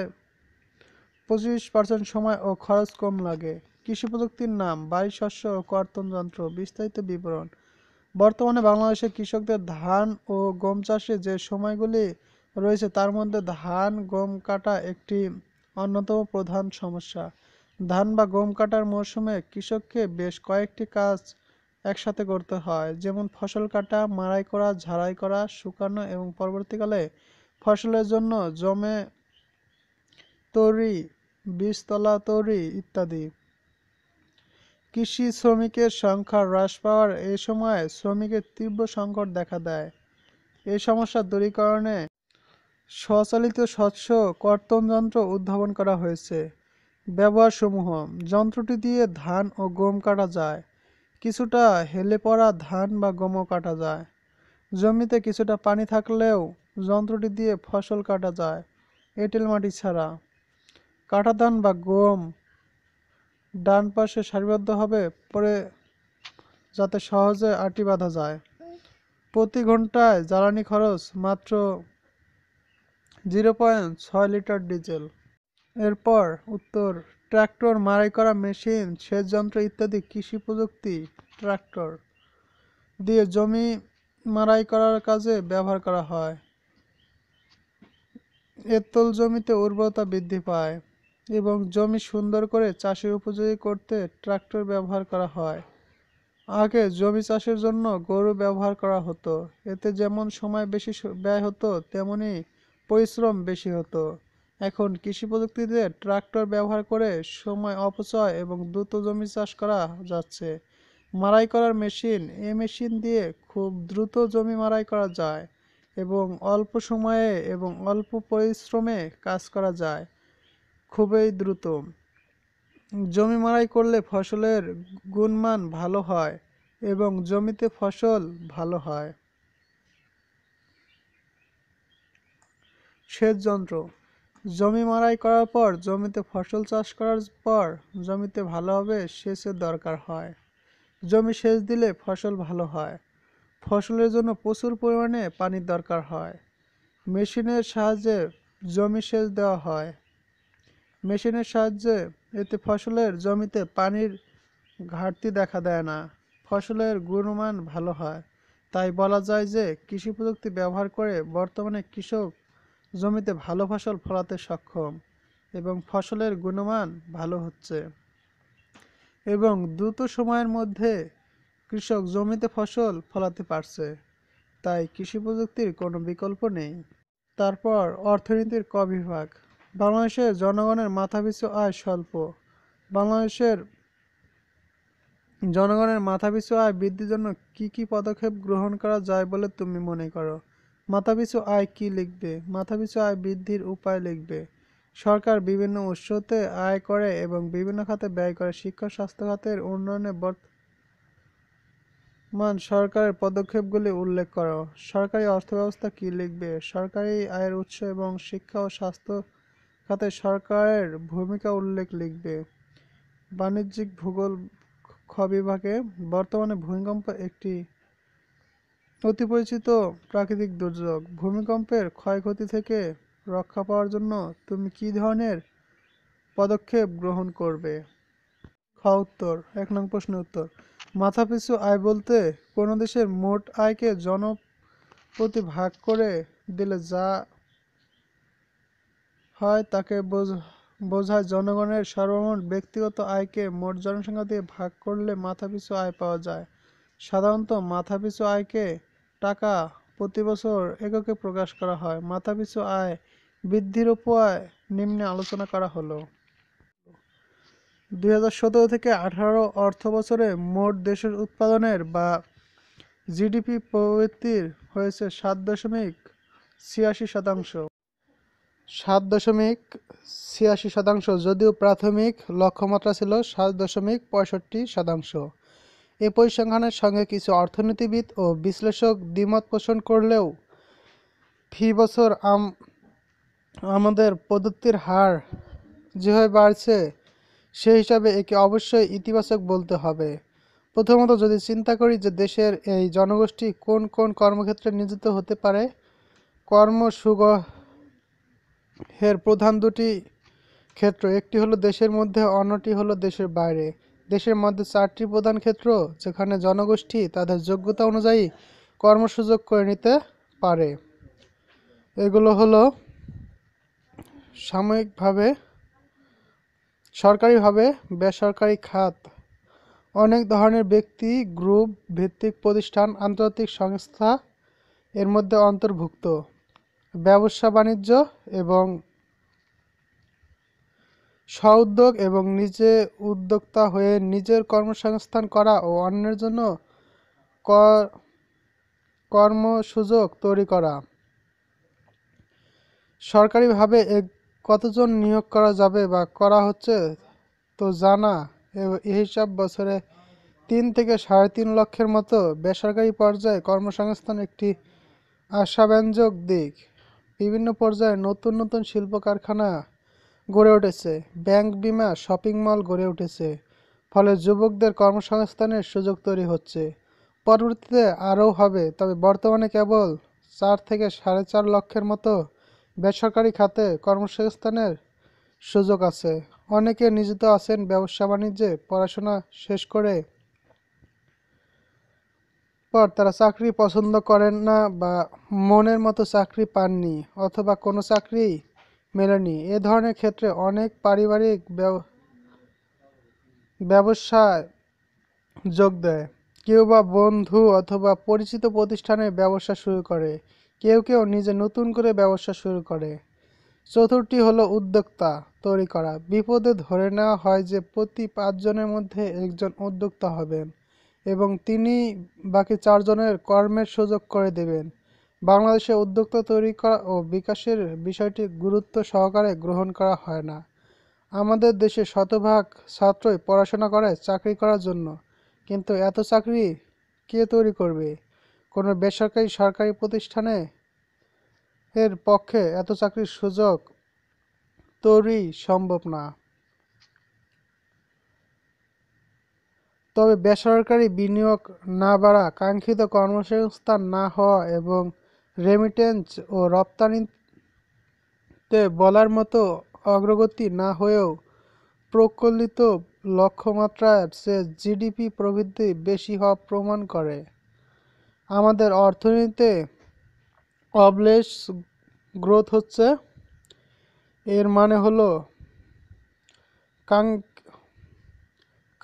পঁচিশ পার্সেন্ট সময় ও খরচ কম লাগে কৃষি প্রযুক্তির নাম বাড়ি শস্য ও কর্তন যন্ত্র বিস্তারিত বিবরণ বর্তমানে বাংলাদেশের কৃষকদের ধান ও গম চাষে যে সময়গুলি রয়েছে তার মধ্যে ধান গম কাটা একটি অন্যতম প্রধান সমস্যা ধান বা গম কাটার মৌসুমে কৃষককে বেশ কয়েকটি কাজ একসাথে করতে হয় যেমন ফসল কাটা মাড়াই করা ঝাড়াই করা শুকানো এবং পরবর্তীকালে ফসলের জন্য জমে তৈরি বীজতলা তৈরি ইত্যাদি কৃষি শ্রমিকের সংখ্যা হ্রাস পাওয়ার এ সময়ে শ্রমিকের তীব্র সংকট দেখা দেয় এই সমস্যা দূরীকরণে স্বচালিত স্বচ্ছ কর্তনযন্ত্র উদ্ভাবন করা হয়েছে ব্যবহারসমূহ যন্ত্রটি দিয়ে ধান ও গম কাটা যায় কিছুটা হেলে পড়া ধান বা গমও কাটা যায় জমিতে কিছুটা পানি থাকলেও যন্ত্রটি দিয়ে ফসল কাটা যায় এঁটেল মাটি ছাড়া কাটা ধান বা গম ডান পাশে সারিবদ্ধভাবে পরে যাতে সহজে আটি বাঁধা যায় প্রতি ঘন্টায় জ্বালানি খরচ মাত্র জিরো পয়েন্ট ছয় লিটার ডিজেল এরপর উত্তর ট্রাক্টর মারাই করা মেশিন সেচ যন্ত্র ইত্যাদি কৃষি প্রযুক্তি ট্রাক্টর দিয়ে জমি মারাই করার কাজে ব্যবহার করা হয় এর জমিতে উর্বরতা বৃদ্ধি পায় এবং জমি সুন্দর করে চাষের উপযোগী করতে ট্রাক্টর ব্যবহার করা হয় আগে জমি চাষের জন্য গরু ব্যবহার করা হতো এতে যেমন সময় বেশি ব্যয় হতো তেমনি পরিশ্রম বেশি হতো এখন কৃষি প্রযুক্তিতে ট্রাক্টর ব্যবহার করে সময় অপচয় এবং দ্রুত জমি চাষ করা যাচ্ছে মারাই করার মেশিন এই মেশিন দিয়ে খুব দ্রুত জমি মারাই করা যায় এবং অল্প সময়ে এবং অল্প পরিশ্রমে কাজ করা যায় খুবই দ্রুত জমি মাড়াই করলে ফসলের গুণমান ভালো হয় এবং জমিতে ফসল ভালো হয় সেচ যন্ত্র জমি মাড়াই করার পর জমিতে ফসল চাষ করার পর জমিতে ভালোভাবে সেচের দরকার হয় জমি সেচ দিলে ফসল ভালো হয় ফসলের জন্য প্রচুর পরিমাণে পানির দরকার হয় মেশিনের সাহায্যে জমি সেচ দেওয়া হয় মেশিনের সাহায্যে এতে ফসলের জমিতে পানির ঘাটতি দেখা দেয় না ফসলের গুণমান ভালো হয় তাই বলা যায় যে কৃষি প্রযুক্তি ব্যবহার করে বর্তমানে কৃষক জমিতে ভালো ফসল ফলাতে সক্ষম এবং ফসলের গুণমান ভালো হচ্ছে এবং দ্রুত সময়ের মধ্যে কৃষক জমিতে ফসল ফলাতে পারছে তাই কৃষি প্রযুক্তির কোনো বিকল্প নেই তারপর অর্থনীতির ক বিভাগ বাংলাদেশের জনগণের মাথাপিছু আয় স্বল্প বাংলাদেশের জনগণের মাথাপিছু আয় বৃদ্ধির জন্য কি কি পদক্ষেপ গ্রহণ করা যায় বলে তুমি মনে করো মাথাপিছু আয় কি লিখবে মাথাপিছু আয় বৃদ্ধির উপায় লিখবে সরকার বিভিন্ন উৎসতে আয় করে এবং বিভিন্ন খাতে ব্যয় করে শিক্ষা স্বাস্থ্য খাতের উন্নয়নে বর্তমান সরকারের পদক্ষেপগুলি উল্লেখ করো সরকারি অর্থব্যবস্থা কি লিখবে সরকারি আয়ের উৎস এবং শিক্ষা ও স্বাস্থ্য খাতে সরকারের ভূমিকা উল্লেখ লিখবে বাণিজ্যিক ভূগোল খ বিভাগে বর্তমানে ভূমিকম্প একটি অতি পরিচিত প্রাকৃতিক দুর্যোগ ভূমিকম্পের ক্ষয়ক্ষতি থেকে রক্ষা পাওয়ার জন্য তুমি কি ধরনের পদক্ষেপ গ্রহণ করবে খ উত্তর এক নং প্রশ্ন উত্তর মাথাপিছু আয় বলতে কোনো দেশের মোট আয়কে জনপ্রতি ভাগ করে দিলে যা হয় তাকে বোঝায় জনগণের সর্বমোট ব্যক্তিগত আয়কে মোট জনসংখ্যা দিয়ে ভাগ করলে মাথাপিছু আয় পাওয়া যায় সাধারণত মাথাপিছু আয়কে টাকা প্রতি বছর এককে প্রকাশ করা হয় মাথাপিছু আয় বৃদ্ধির উপায় নিম্নে আলোচনা করা হলো দুই থেকে আঠারো অর্থ বছরে মোট দেশের উৎপাদনের বা জিডিপি প্রবৃত্তির হয়েছে সাত দশমিক ছিয়াশি শতাংশ সাত দশমিক ছিয়াশি শতাংশ যদিও প্রাথমিক লক্ষ্যমাত্রা ছিল সাত দশমিক পঁয়ষট্টি শতাংশ এ পরিসংখ্যানের সঙ্গে কিছু অর্থনীতিবিদ ও বিশ্লেষক দ্বিমত পোষণ করলেও ফি বছর আমাদের প্রদত্তির হার যেভাবে বাড়ছে সে হিসাবে একে অবশ্যই ইতিবাচক বলতে হবে প্রথমত যদি চিন্তা করি যে দেশের এই জনগোষ্ঠী কোন কোন কর্মক্ষেত্রে নিয়োজিত হতে পারে কর্ম সুগ এর প্রধান দুটি ক্ষেত্র একটি হলো দেশের মধ্যে অন্যটি হলো দেশের বাইরে দেশের মধ্যে চারটি প্রধান ক্ষেত্র যেখানে জনগোষ্ঠী তাদের যোগ্যতা অনুযায়ী কর্মসুযোগ করে নিতে পারে এগুলো হলো সাময়িকভাবে সরকারিভাবে বেসরকারি খাত অনেক ধরনের ব্যক্তি গ্রুপ ভিত্তিক প্রতিষ্ঠান আন্তর্জাতিক সংস্থা এর মধ্যে অন্তর্ভুক্ত ব্যবসা বাণিজ্য এবং স্বউদ্যোগ এবং নিজে উদ্যোক্তা হয়ে নিজের কর্মসংস্থান করা ও অন্যের জন্য কর্মসুযোগ তৈরি করা সরকারিভাবে কতজন নিয়োগ করা যাবে বা করা হচ্ছে তো জানা এই হিসাব বছরে তিন থেকে সাড়ে তিন লক্ষের মতো বেসরকারি পর্যায়ে কর্মসংস্থান একটি আশাব্যঞ্জক দিক বিভিন্ন পর্যায়ে নতুন নতুন শিল্প কারখানা গড়ে উঠেছে ব্যাংক বিমা শপিং মল গড়ে উঠেছে ফলে যুবকদের কর্মসংস্থানের সুযোগ তৈরি হচ্ছে পরবর্তীতে আরও হবে তবে বর্তমানে কেবল চার থেকে সাড়ে চার লক্ষের মতো বেসরকারি খাতে কর্মসংস্থানের সুযোগ আছে অনেকে নিজিত আছেন ব্যবসা বাণিজ্যে পড়াশোনা শেষ করে পর তারা চাকরি পছন্দ করেন না বা মনের মতো চাকরি পাননি অথবা কোনো চাকরি মেলেনি এ ধরনের ক্ষেত্রে অনেক পারিবারিক ব্যবসায় যোগ দেয় কেউ বা বন্ধু অথবা পরিচিত প্রতিষ্ঠানে ব্যবসা শুরু করে কেউ কেউ নিজে নতুন করে ব্যবসা শুরু করে চতুর্থটি হলো উদ্যোক্তা তৈরি করা বিপদে ধরে নেওয়া হয় যে প্রতি পাঁচজনের মধ্যে একজন উদ্যোক্তা হবেন এবং তিনি বাকি চারজনের কর্মের সুযোগ করে দেবেন বাংলাদেশে উদ্যোক্তা তৈরি করা ও বিকাশের বিষয়টি গুরুত্ব সহকারে গ্রহণ করা হয় না আমাদের দেশে শতভাগ ছাত্রই পড়াশোনা করে চাকরি করার জন্য কিন্তু এত চাকরি কে তৈরি করবে কোনো বেসরকারি সরকারি প্রতিষ্ঠানে এর পক্ষে এত চাকরির সুযোগ তৈরি সম্ভব না তবে বেসরকারি বিনিয়োগ না বাড়া কাঙ্ক্ষিত কর্মসংস্থান না হওয়া এবং রেমিটেন্স ও রপ্তানিতে বলার মতো অগ্রগতি না হয়েও প্রকলিত লক্ষ্যমাত্রার চেয়ে জিডিপি প্রবৃদ্ধি বেশি হওয়া প্রমাণ করে আমাদের অর্থনীতিতে অবলেস গ্রোথ হচ্ছে এর মানে হলো কাং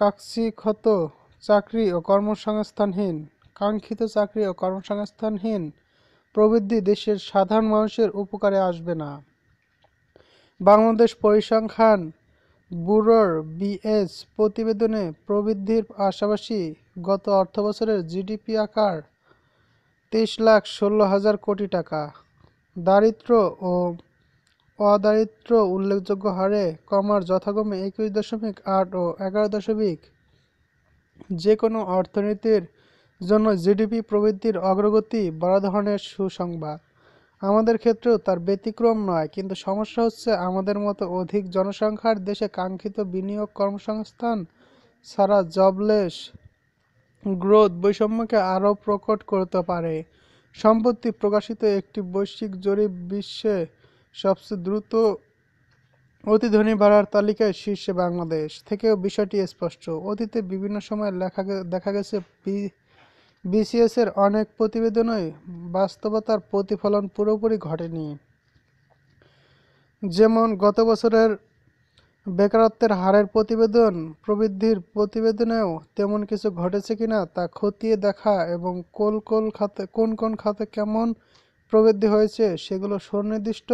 কাকসিক্ষত চাকরি ও কর্মসংস্থানহীন কাঙ্ক্ষিত চাকরি ও কর্মসংস্থানহীন প্রবৃদ্ধি দেশের সাধারণ মানুষের উপকারে আসবে না বাংলাদেশ পরিসংখ্যান ব্যুরোর বিএস প্রতিবেদনে প্রবৃদ্ধির পাশাপাশি গত অর্থবছরের জিডিপি আকার তেইশ লাখ ষোলো হাজার কোটি টাকা দারিদ্র ও অদারিদ্র উল্লেখযোগ্য হারে কমার যথাক্রমে একুশ দশমিক আট ও এগারো দশমিক যে কোনো অর্থনীতির জন্য জিডিপি প্রবৃদ্ধির অগ্রগতি বড় ধরনের সুসংবাদ আমাদের ক্ষেত্রেও তার ব্যতিক্রম নয় কিন্তু সমস্যা হচ্ছে আমাদের মতো অধিক জনসংখ্যার দেশে কাঙ্ক্ষিত বিনিয়োগ কর্মসংস্থান ছাড়া জবলেস গ্রোথ বৈষম্যকে আরও প্রকট করতে পারে সম্প্রতি প্রকাশিত একটি বৈশ্বিক জরিপ বিশ্বে সবচেয়ে দ্রুত অতিধনী বাড়ার তালিকায় শীর্ষে বাংলাদেশ থেকেও বিষয়টি স্পষ্ট অতীতে বিভিন্ন সময় লেখা দেখা গেছে এর অনেক প্রতিবেদনই বাস্তবতার প্রতিফলন পুরোপুরি ঘটেনি যেমন গত বছরের বেকারত্বের হারের প্রতিবেদন প্রবৃদ্ধির প্রতিবেদনেও তেমন কিছু ঘটেছে কিনা তা খতিয়ে দেখা এবং কোন কোন খাতে কোন কোন খাতে কেমন প্রবৃদ্ধি হয়েছে সেগুলো সুনির্দিষ্ট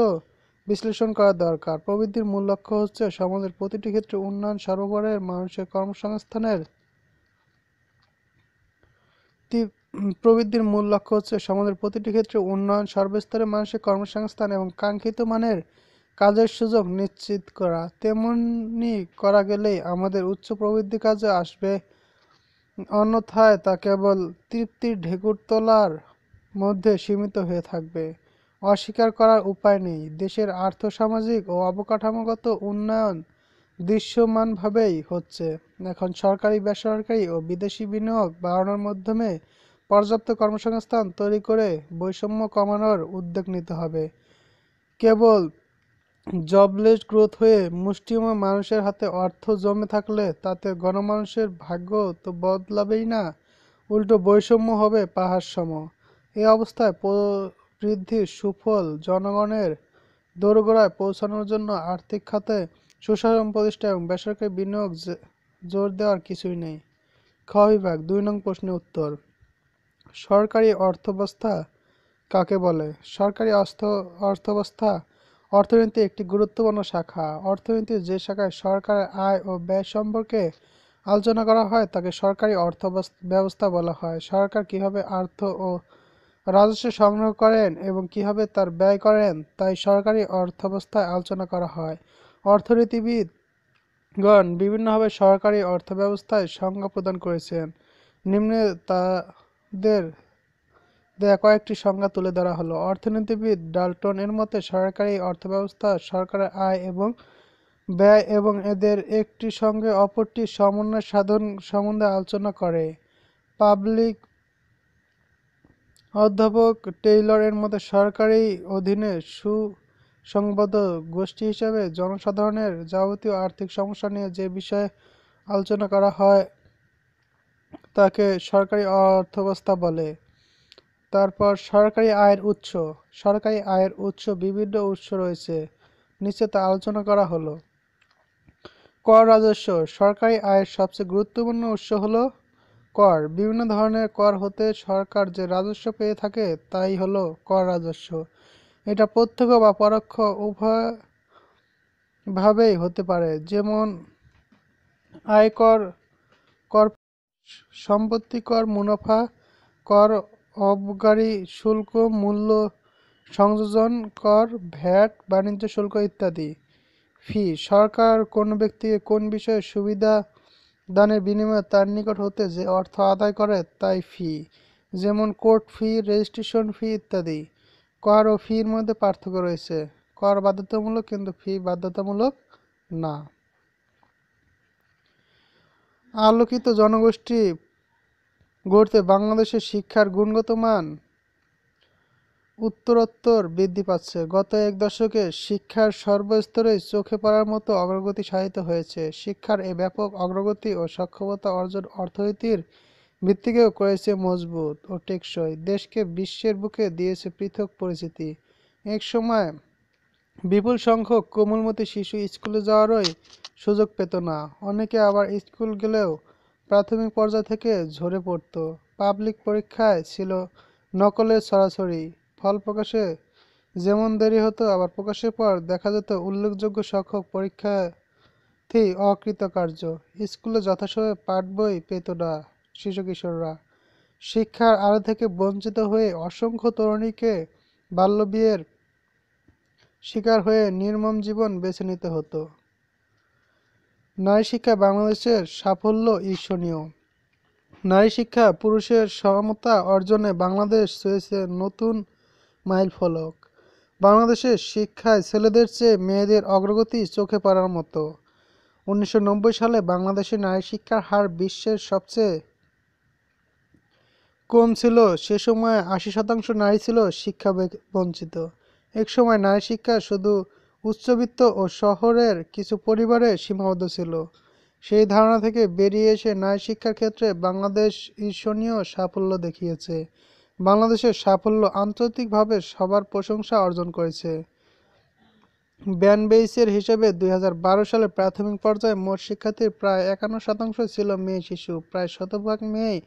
বিশ্লেষণ করা দরকার প্রবৃদ্ধির মূল লক্ষ্য হচ্ছে সমাজের প্রতিটি ক্ষেত্রে উন্নয়ন সর্ববরের মানুষের কর্মসংস্থানের প্রবৃদ্ধির মূল লক্ষ্য হচ্ছে সমাজের প্রতিটি ক্ষেত্রে উন্নয়ন সর্বস্তরে মানুষের কর্মসংস্থান এবং কাঙ্ক্ষিত মানের কাজের সুযোগ নিশ্চিত করা তেমনি করা গেলেই আমাদের উচ্চ প্রবৃদ্ধি কাজে আসবে অন্যথায় তা কেবল তৃপ্তির ঢেকুর তোলার মধ্যে সীমিত হয়ে থাকবে অস্বীকার করার উপায় নেই দেশের আর্থসামাজিক ও অবকাঠামোগত উন্নয়ন দৃশ্যমানভাবেই হচ্ছে এখন সরকারি বেসরকারি ও বিদেশি বিনিয়োগ বাড়ানোর মাধ্যমে পর্যাপ্ত কর্মসংস্থান তৈরি করে বৈষম্য কমানোর উদ্যোগ নিতে হবে কেবল জবলেস গ্রোথ হয়ে মুষ্টিময় মানুষের হাতে অর্থ জমে থাকলে তাতে গণমানুষের ভাগ্য তো বদলাবেই না উল্টো বৈষম্য হবে পাহাড় সম এই অবস্থায় বৃদ্ধির সুফল জনগণের দোরগোড়ায় পৌঁছানোর জন্য আর্থিক খাতে সুশাসন প্রতিষ্ঠা এবং বেসরকারি বিনিয়োগ জোর দেওয়ার কিছুই নেই খ বিভাগ দুই নং প্রশ্নের উত্তর সরকারি অর্থব্যবস্থা কাকে বলে সরকারি অর্থ অর্থব্যবস্থা অর্থনীতি একটি গুরুত্বপূর্ণ শাখা অর্থনীতির যে শাখায় সরকারের আয় ও ব্যয় সম্পর্কে আলোচনা করা হয় তাকে সরকারি অর্থ ব্যবস্থা বলা হয় সরকার কিভাবে অর্থ ও রাজস্ব সংগ্রহ করেন এবং কিভাবে তার ব্যয় করেন তাই সরকারি অর্থব্যবস্থায় আলোচনা করা হয় অর্থনীতিবিদগণ বিভিন্নভাবে সরকারি অর্থব্যবস্থায় সংজ্ঞা প্রদান করেছেন নিম্নে তাদের দেয়া কয়েকটি সংজ্ঞা তুলে ধরা হলো অর্থনীতিবিদ ডালটন এর মতে সরকারি অর্থব্যবস্থা সরকারের আয় এবং ব্যয় এবং এদের একটি সঙ্গে অপরটি সমন্বয় সাধন সম্বন্ধে আলোচনা করে পাবলিক অধ্যাপক টেইলরের মতে সরকারি অধীনে সুসংবদ্ধ গোষ্ঠী হিসেবে জনসাধারণের যাবতীয় আর্থিক সমস্যা নিয়ে যে বিষয়ে আলোচনা করা হয় তাকে সরকারি অর্থব্যবস্থা বলে তারপর সরকারি আয়ের উৎস সরকারি আয়ের উৎস বিভিন্ন উৎস রয়েছে নিচে তা আলোচনা করা হলো কর রাজস্ব সরকারি আয়ের সবচেয়ে গুরুত্বপূর্ণ উৎস হলো কর বিভিন্ন ধরনের কর হতে সরকার যে রাজস্ব পেয়ে থাকে তাই হলো কর রাজস্ব এটা প্রত্যক্ষ বা পরোক্ষ উভয়ভাবেই হতে পারে যেমন আয়কর কর সম্পত্তি কর মুনাফা কর অবগারি শুল্ক মূল্য সংযোজন কর ভ্যাট বাণিজ্য শুল্ক ইত্যাদি ফি সরকার কোন ব্যক্তিকে কোন বিষয়ে সুবিধা দানের বিনিময়ে তার নিকট হতে যে অর্থ আদায় করে তাই ফি যেমন কোর্ট ফি রেজিস্ট্রেশন ফি ইত্যাদি কর ও ফির মধ্যে পার্থক্য রয়েছে কর বাধ্যতামূলক কিন্তু ফি বাধ্যতামূলক না আলোকিত জনগোষ্ঠী গড়তে বাংলাদেশের শিক্ষার গুণগত মান উত্তরোত্তর বৃদ্ধি পাচ্ছে গত এক দশকে শিক্ষার সর্বস্তরেই চোখে পড়ার মতো অগ্রগতি সাহিত হয়েছে শিক্ষার এই ব্যাপক অগ্রগতি ও সক্ষমতা অর্জন অর্থনীতির ভিত্তিকেও করেছে মজবুত ও টেকসই দেশকে বিশ্বের বুকে দিয়েছে পৃথক পরিচিতি এক সময় বিপুল সংখ্যক কোমলমতি শিশু স্কুলে যাওয়ারই সুযোগ পেত না অনেকে আবার স্কুল গেলেও প্রাথমিক পর্যায় থেকে ঝরে পড়ত পাবলিক পরীক্ষায় ছিল নকলের সরাসরি ফল প্রকাশে যেমন দেরি হতো আবার প্রকাশের পর দেখা যেত উল্লেখযোগ্য সংখ্যক পরীক্ষার্থী কার্য স্কুলে যথাসময়ে পাঠ বই পেত না শিশু কিশোররা শিক্ষার আড়ে থেকে বঞ্চিত হয়ে অসংখ্য তরুণীকে বাল্যবিয়ের শিকার হয়ে নির্মম জীবন বেছে নিতে হতো নারী শিক্ষা বাংলাদেশের সাফল্য ঈর্ষণীয় নারী শিক্ষা পুরুষের সমতা অর্জনে বাংলাদেশ চেয়েছে নতুন মাইল ফলক বাংলাদেশের শিক্ষায় ছেলেদের চেয়ে মেয়েদের অগ্রগতি চোখে পড়ার মতো উনিশশো সালে বাংলাদেশের নারী শিক্ষার হার বিশ্বের সবচেয়ে কম ছিল সে সময় আশি শতাংশ নারী ছিল শিক্ষা বঞ্চিত এক সময় নারী শিক্ষা শুধু উচ্চবিত্ত ও শহরের কিছু পরিবারে সীমাবদ্ধ ছিল সেই ধারণা থেকে বেরিয়ে এসে নারী শিক্ষার ক্ষেত্রে বাংলাদেশ ঈর্ষণীয় সাফল্য দেখিয়েছে বাংলাদেশের সাফল্য আন্তর্জাতিকভাবে সবার প্রশংসা অর্জন করেছে ব্যান বেসের হিসেবে দুই সালে প্রাথমিক পর্যায়ে মোট শিক্ষার্থীর প্রায় একান্ন শতাংশ ছিল মেয়ে শিশু প্রায় শতভাগ মেয়েই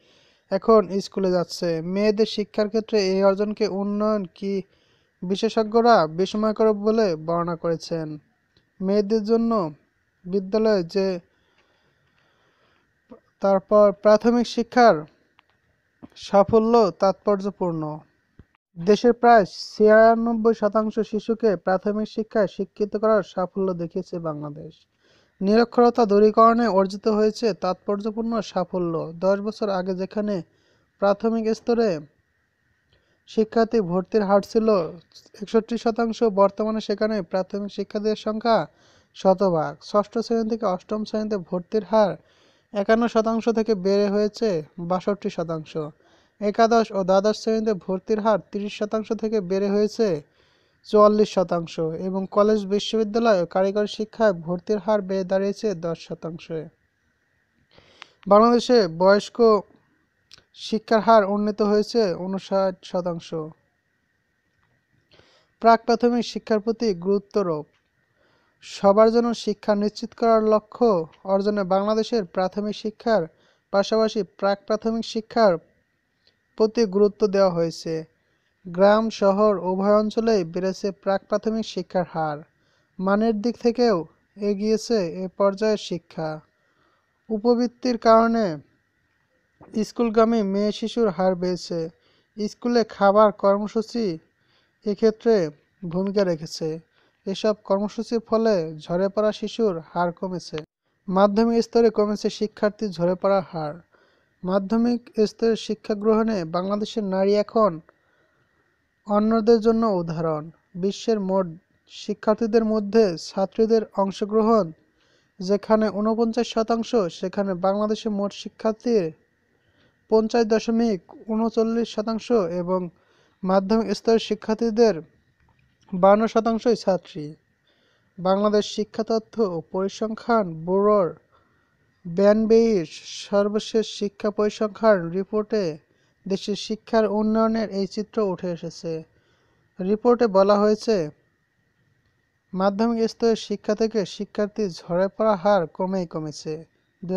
এখন স্কুলে যাচ্ছে মেয়েদের শিক্ষার ক্ষেত্রে এই অর্জনকে উন্নয়ন কি বিশেষজ্ঞরা বিস্ময়কর বলে বর্ণনা করেছেন মেয়েদের জন্য বিদ্যালয়ে যে তারপর প্রাথমিক শিক্ষার সাফল্য তাৎপর্যপূর্ণ দেশের প্রায় ছিয়ানব্বই শতাংশ শিশুকে প্রাথমিক শিক্ষায় শিক্ষিত করার সাফল্য দেখিয়েছে বাংলাদেশ নিরক্ষরতা দূরীকরণে অর্জিত হয়েছে তাৎপর্যপূর্ণ সাফল্য দশ বছর আগে যেখানে প্রাথমিক স্তরে শিক্ষার্থী ভর্তির হার ছিল একষট্টি শতাংশ বর্তমানে সেখানে প্রাথমিক শিক্ষার্থীর সংখ্যা শতভাগ ষষ্ঠ শ্রেণী থেকে অষ্টম শ্রেণীতে ভর্তির হার একান্ন শতাংশ থেকে বেড়ে হয়েছে বাষট্টি শতাংশ একাদশ ও দ্বাদশ শ্রেণীতে ভর্তির হার তিরিশ শতাংশ থেকে বেড়ে হয়েছে চুয়াল্লিশ শতাংশ এবং কলেজ বিশ্ববিদ্যালয় ও কারিগরি শিক্ষায় ভর্তির হার বেড়ে দাঁড়িয়েছে দশ শতাংশে বাংলাদেশে বয়স্ক শিক্ষার হার উন্নীত হয়েছে উনষাট শতাংশ প্রাক প্রাথমিক শিক্ষার প্রতি গুরুত্বারোপ সবার জন্য শিক্ষা নিশ্চিত করার লক্ষ্য অর্জনে বাংলাদেশের প্রাথমিক শিক্ষার পাশাপাশি প্রাক প্রাথমিক শিক্ষার প্রতি গুরুত্ব দেওয়া হয়েছে গ্রাম শহর উভয় অঞ্চলেই বেড়েছে প্রাক প্রাথমিক শিক্ষার হার মানের দিক থেকেও এগিয়েছে এ পর্যায়ের শিক্ষা উপবৃত্তির কারণে স্কুলগামী মেয়ে শিশুর হার বেড়েছে স্কুলে খাবার কর্মসূচি এক্ষেত্রে ভূমিকা রেখেছে এসব কর্মসূচির ফলে ঝরে পড়া শিশুর হার কমেছে মাধ্যমিক স্তরে কমেছে শিক্ষার্থী ঝরে পড়ার হার মাধ্যমিক স্তরের শিক্ষা গ্রহণে বাংলাদেশের নারী এখন অন্যদের জন্য উদাহরণ বিশ্বের মোট শিক্ষার্থীদের মধ্যে ছাত্রীদের অংশগ্রহণ যেখানে ঊনপঞ্চাশ শতাংশ সেখানে বাংলাদেশের মোট শিক্ষার্থীর পঞ্চাশ দশমিক উনচল্লিশ শতাংশ এবং মাধ্যমিক স্তরের শিক্ষার্থীদের বান্ন শতাংশই ছাত্রী বাংলাদেশ শিক্ষা তথ্য ও পরিসংখ্যান ব্যুরোর ব্যানবেইশ সর্বশেষ শিক্ষা পরিসংখ্যান রিপোর্টে দেশের শিক্ষার উন্নয়নের এই চিত্র উঠে এসেছে রিপোর্টে বলা হয়েছে মাধ্যমিক স্তরের শিক্ষা থেকে শিক্ষার্থীর ঝরে পড়া হার কমেই কমেছে দু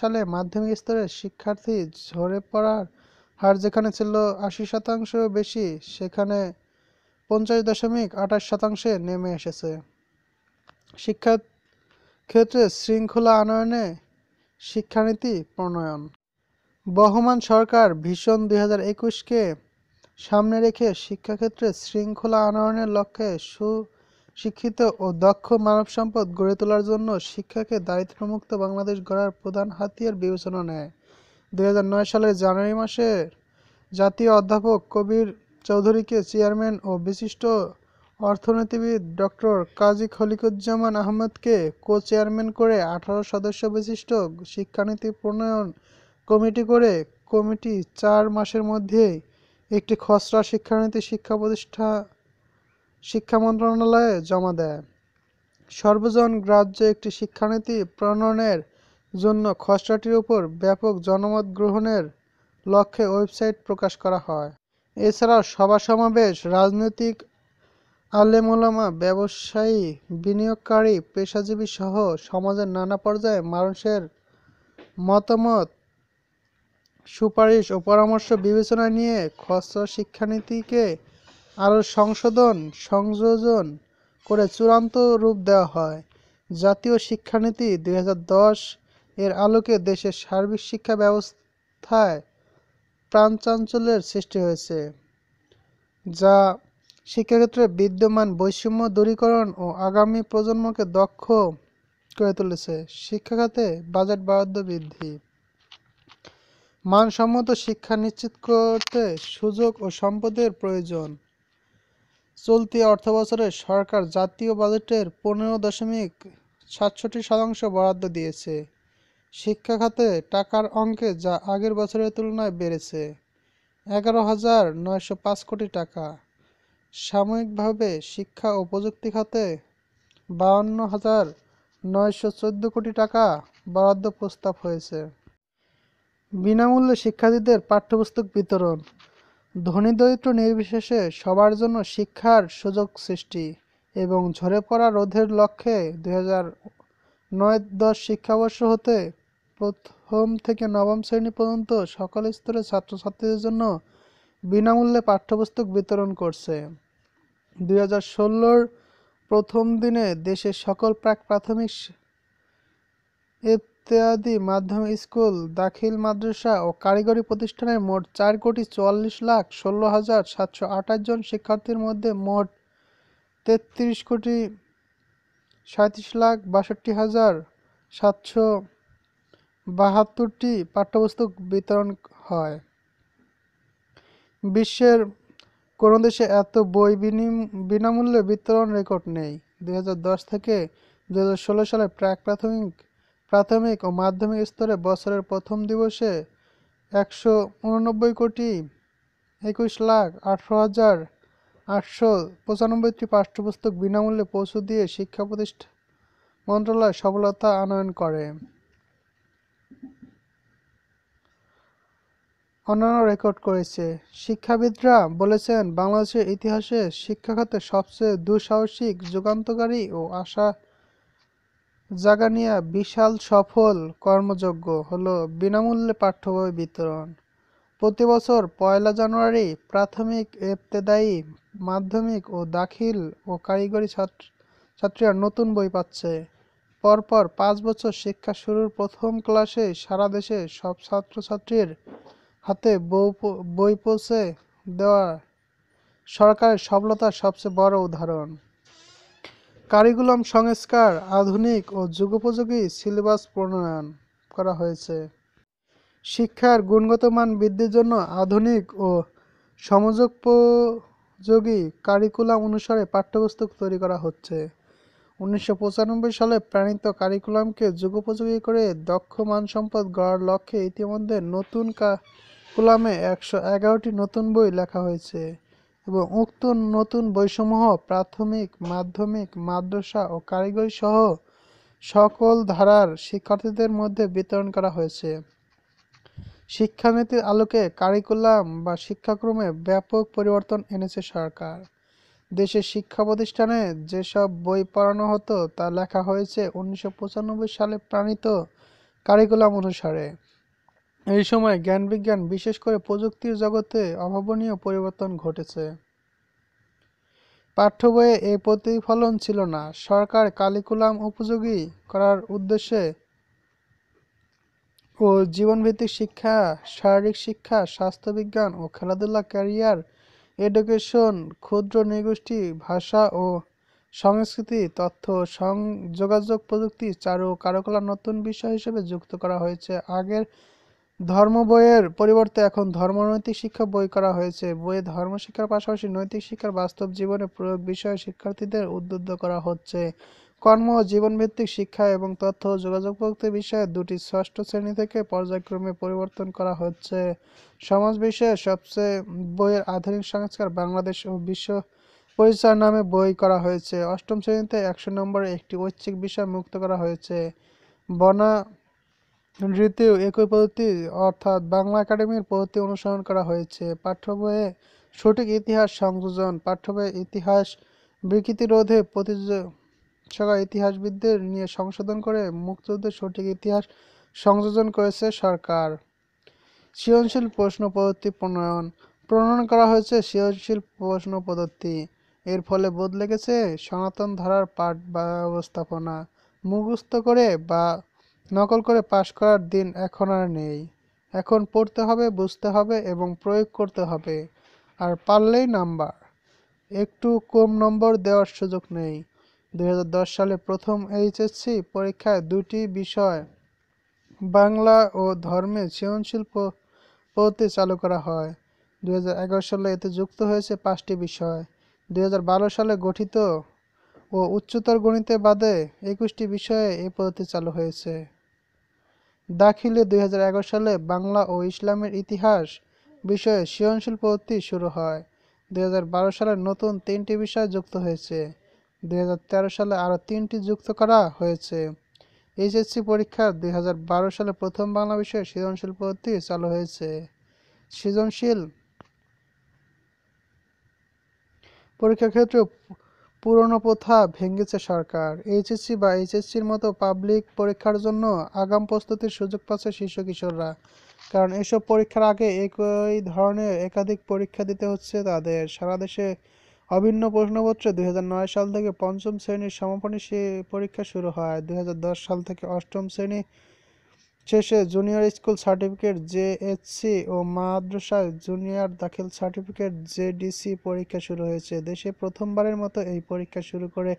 সালে মাধ্যমিক স্তরের শিক্ষার্থী ঝরে পড়ার হার যেখানে ছিল আশি শতাংশ বেশি সেখানে পঞ্চাশ দশমিক আঠাশ শতাংশে নেমে এসেছে শিক্ষা ক্ষেত্রে শৃঙ্খলা আনয়নে শিক্ষানীতি প্রণয়ন বহমান সরকার ভীষণ দুই হাজার একুশকে সামনে রেখে শিক্ষাক্ষেত্রে শৃঙ্খলা আনয়নের লক্ষ্যে সুশিক্ষিত ও দক্ষ মানব সম্পদ গড়ে তোলার জন্য শিক্ষাকে দারিদ্র্যমুক্ত বাংলাদেশ গড়ার প্রধান হাতিয়ার বিবেচনা নেয় দুই সালের জানুয়ারি মাসে জাতীয় অধ্যাপক কবির চৌধুরীকে চেয়ারম্যান ও বিশিষ্ট অর্থনীতিবিদ ডক্টর কাজী খলিকুজ্জামান আহমেদকে কো চেয়ারম্যান করে আঠারো সদস্য বিশিষ্ট শিক্ষানীতি প্রণয়ন কমিটি করে কমিটি চার মাসের মধ্যে একটি খসড়া শিক্ষানীতি শিক্ষা প্রতিষ্ঠা শিক্ষা মন্ত্রণালয়ে জমা দেয় সর্বজন গ্রাহ্য একটি শিক্ষানীতি প্রণয়নের জন্য খসড়াটির উপর ব্যাপক জনমত গ্রহণের লক্ষ্যে ওয়েবসাইট প্রকাশ করা হয় এছাড়াও সভা সমাবেশ রাজনৈতিক আলেমুলামা ব্যবসায়ী বিনিয়োগকারী পেশাজীবী সহ সমাজের নানা পর্যায়ে মানুষের মতামত সুপারিশ ও পরামর্শ বিবেচনা নিয়ে খসড়া শিক্ষানীতিকে আরও সংশোধন সংযোজন করে চূড়ান্ত রূপ দেওয়া হয় জাতীয় শিক্ষানীতি দুই এর আলোকে দেশের সার্বিক শিক্ষা ব্যবস্থায় প্রাণচাঞ্চল্যের সৃষ্টি হয়েছে যা শিক্ষাক্ষেত্রে বিদ্যমান বৈষম্য দূরীকরণ ও আগামী প্রজন্মকে দক্ষ করে তুলেছে শিক্ষাখাতে বাজেট বরাদ্দ বৃদ্ধি মানসম্মত শিক্ষা নিশ্চিত করতে সুযোগ ও সম্পদের প্রয়োজন চলতি বছরে সরকার জাতীয় বাজেটের পনেরো দশমিক সাতষট্টি শতাংশ বরাদ্দ দিয়েছে শিক্ষা খাতে টাকার অঙ্কে যা আগের বছরের তুলনায় বেড়েছে এগারো হাজার নয়শো পাঁচ কোটি টাকা সাময়িকভাবে শিক্ষা ও প্রযুক্তি খাতে বাউন্ন হাজার নয়শো চোদ্দো কোটি টাকা বরাদ্দ প্রস্তাব হয়েছে বিনামূল্যে শিক্ষার্থীদের পাঠ্যপুস্তক বিতরণ ধনী দরিদ্র নির্বিশেষে সবার জন্য শিক্ষার সুযোগ সৃষ্টি এবং ঝরে পড়া রোধের লক্ষ্যে দু হাজার নয় দশ শিক্ষাবর্ষ হতে প্রথম থেকে নবম শ্রেণী পর্যন্ত সকল স্তরের ছাত্রছাত্রীদের জন্য বিনামূল্যে পাঠ্যপুস্তক বিতরণ করছে দুই হাজার ষোলোর প্রথম দিনে দেশের সকল প্রাক প্রাথমিক ইত্যাদি মাধ্যমিক স্কুল দাখিল মাদ্রাসা ও কারিগরি প্রতিষ্ঠানে মোট চার কোটি চুয়াল্লিশ লাখ ষোলো হাজার সাতশো আঠাশ জন শিক্ষার্থীর মধ্যে মোট তেত্রিশ কোটি সাঁত্রিশ লাখ বাষট্টি হাজার সাতশো বাহাত্তরটি পাঠ্যপুস্তক বিতরণ হয় বিশ্বের কোনো দেশে এত বই বিনামূল্যে বিতরণ রেকর্ড নেই দু থেকে দু সালে প্রাক প্রাথমিক প্রাথমিক ও মাধ্যমিক স্তরে বছরের প্রথম দিবসে একশো উননব্বই কোটি একুশ লাখ আঠারো হাজার আটশো পঁচানব্বইটি পাঠ্যপুস্তক বিনামূল্যে পৌঁছে দিয়ে শিক্ষা প্রতিষ্ঠা মন্ত্রণালয় সফলতা আনয়ন করে অন্যান্য রেকর্ড করেছে শিক্ষাবিদরা বলেছেন বাংলাদেশের ইতিহাসে শিক্ষাখাতে সবচেয়ে দুঃসাহসিক যুগান্তকারী ও আশা জাগানিয়া বিশাল সফল কর্মযজ্ঞ হল বিনামূল্যে পাঠ্য বই বিতরণ প্রতি বছর পয়লা জানুয়ারি প্রাথমিক এপ্তেদায়ী মাধ্যমিক ও দাখিল ও কারিগরি ছাত্র ছাত্রীরা নতুন বই পাচ্ছে পরপর পাঁচ বছর শিক্ষা শুরুর প্রথম ক্লাসে সারা দেশে সব ছাত্রছাত্রীর হাতে বই পৌঁছে দেওয়া সরকারের সফলতার সবচেয়ে বড় উদাহরণ কারিকুলাম সংস্কার আধুনিক ও যুগোপযোগী সিলেবাস প্রণয়ন করা হয়েছে শিক্ষার গুণগত মান বৃদ্ধির জন্য আধুনিক ও সমযোগোপযোগী কারিকুলাম অনুসারে পাঠ্যপুস্তক তৈরি করা হচ্ছে উনিশশো সালে প্রাণিত কারিকুলামকে যুগোপযোগী করে দক্ষ মানসম্পদ গড়ার লক্ষ্যে ইতিমধ্যে নতুন কা কলামে একশো এগারোটি নতুন বই লেখা হয়েছে এবং উক্ত নতুন বইসমূহ প্রাথমিক মাধ্যমিক মাদ্রাসা ও কারিগরি সহ সকল ধারার শিক্ষার্থীদের মধ্যে বিতরণ করা হয়েছে শিক্ষানীতির আলোকে কারিকুলাম বা শিক্ষাক্রমে ব্যাপক পরিবর্তন এনেছে সরকার দেশের শিক্ষা প্রতিষ্ঠানে যেসব বই পড়ানো হতো তা লেখা হয়েছে উনিশশো সালে প্রাণিত কারিকুলাম অনুসারে এই জ্ঞান জ্ঞানবিজ্ঞান বিশেষ করে প্রযুক্তির জগতে অভাবনীয় পরিবর্তন ঘটেছে পাঠ্য বইয়ে এই প্রতিফলন ছিল না সরকার কালিকুলাম উপযোগী করার উদ্দেশ্যে ও জীবনভিত্তিক শিক্ষা শারীরিক শিক্ষা স্বাস্থ্যবিজ্ঞান ও খেলাধুলা ক্যারিয়ার এডুকেশন ক্ষুদ্র নৃগোষ্ঠী ভাষা ও সংস্কৃতি তথ্য যোগাযোগ প্রযুক্তি চারু কারুকলা নতুন বিষয় হিসেবে যুক্ত করা হয়েছে আগের ধর্ম বইয়ের পরিবর্তে এখন ধর্মনৈতিক শিক্ষা বই করা হয়েছে বইয়ে ধর্ম শিক্ষার পাশাপাশি নৈতিক শিক্ষার বাস্তব জীবনে প্রয়োগ বিষয়ে শিক্ষার্থীদের উদ্বুদ্ধ করা হচ্ছে কর্ম ও জীবনভিত্তিক শিক্ষা এবং তথ্য ও যোগাযোগ প্রযুক্তি বিষয়ে দুটি ষষ্ঠ শ্রেণী থেকে পর্যায়ক্রমে পরিবর্তন করা হচ্ছে সমাজ বিষয়ে সবচেয়ে বইয়ের আধুনিক সংস্কার বাংলাদেশ ও বিশ্ব পরিচয় নামে বই করা হয়েছে অষ্টম শ্রেণীতে একশো নম্বরে একটি ঐচ্ছিক বিষয় মুক্ত করা হয়েছে বনা নৃত্যেও একই পদ্ধতি অর্থাৎ বাংলা একাডেমির পদ্ধতি অনুসরণ করা হয়েছে পাঠ্য বইয়ে সঠিক ইতিহাস সংযোজন পাঠ্য ইতিহাস বিকৃতি রোধে প্রতিযোগিতা ইতিহাসবিদদের নিয়ে সংশোধন করে মুক্তিযুদ্ধের সঠিক ইতিহাস সংযোজন করেছে সরকার সৃজনশীল প্রশ্ন পদ্ধতি প্রণয়ন প্রণয়ন করা হয়েছে সৃজনশীল প্রশ্ন পদ্ধতি এর ফলে বদলে গেছে সনাতন ধারার পাঠ ব্যবস্থাপনা মুখস্থ করে বা নকল করে পাশ করার দিন এখন আর নেই এখন পড়তে হবে বুঝতে হবে এবং প্রয়োগ করতে হবে আর পারলেই নাম্বার একটু কম নম্বর দেওয়ার সুযোগ নেই দু সালে প্রথম এইচএসসি পরীক্ষায় দুটি বিষয় বাংলা ও ধর্মে সৃজনশীল পদ্ধতি চালু করা হয় দু সালে এতে যুক্ত হয়েছে পাঁচটি বিষয় দু সালে গঠিত ও উচ্চতর গণিতে বাদে একুশটি বিষয়ে এই পদ্ধতি চালু হয়েছে দাখিলে দুই সালে বাংলা ও ইসলামের ইতিহাস বিষয়ে সৃজনশীল পদ্ধতি শুরু হয় দুই সালে নতুন তিনটি বিষয় যুক্ত হয়েছে দুই সালে আরও তিনটি যুক্ত করা হয়েছে এইচএসসি পরীক্ষা দুই সালে প্রথম বাংলা বিষয়ে সৃজনশীল পদ্ধতি চালু হয়েছে সৃজনশীল পরীক্ষা ক্ষেত্রে পুরনো প্রথা ভেঙেছে সরকার এইচএসসি বা এইচএসসির মতো পাবলিক পরীক্ষার জন্য আগাম প্রস্তুতির সুযোগ পাচ্ছে শিশু কিশোররা কারণ এসব পরীক্ষার আগে একই ধরনের একাধিক পরীক্ষা দিতে হচ্ছে তাদের সারা দেশে অভিন্ন প্রশ্নপত্র দুই সাল থেকে পঞ্চম শ্রেণীর সমাপনী পরীক্ষা শুরু হয় দুই সাল থেকে অষ্টম শ্রেণী শেষে জুনিয়র স্কুল সার্টিফিকেট জেএসসি ও মাদ্রাসায় জুনিয়র দাখিল সার্টিফিকেট জেডিসি পরীক্ষা শুরু হয়েছে দেশে প্রথমবারের মতো এই পরীক্ষা শুরু করে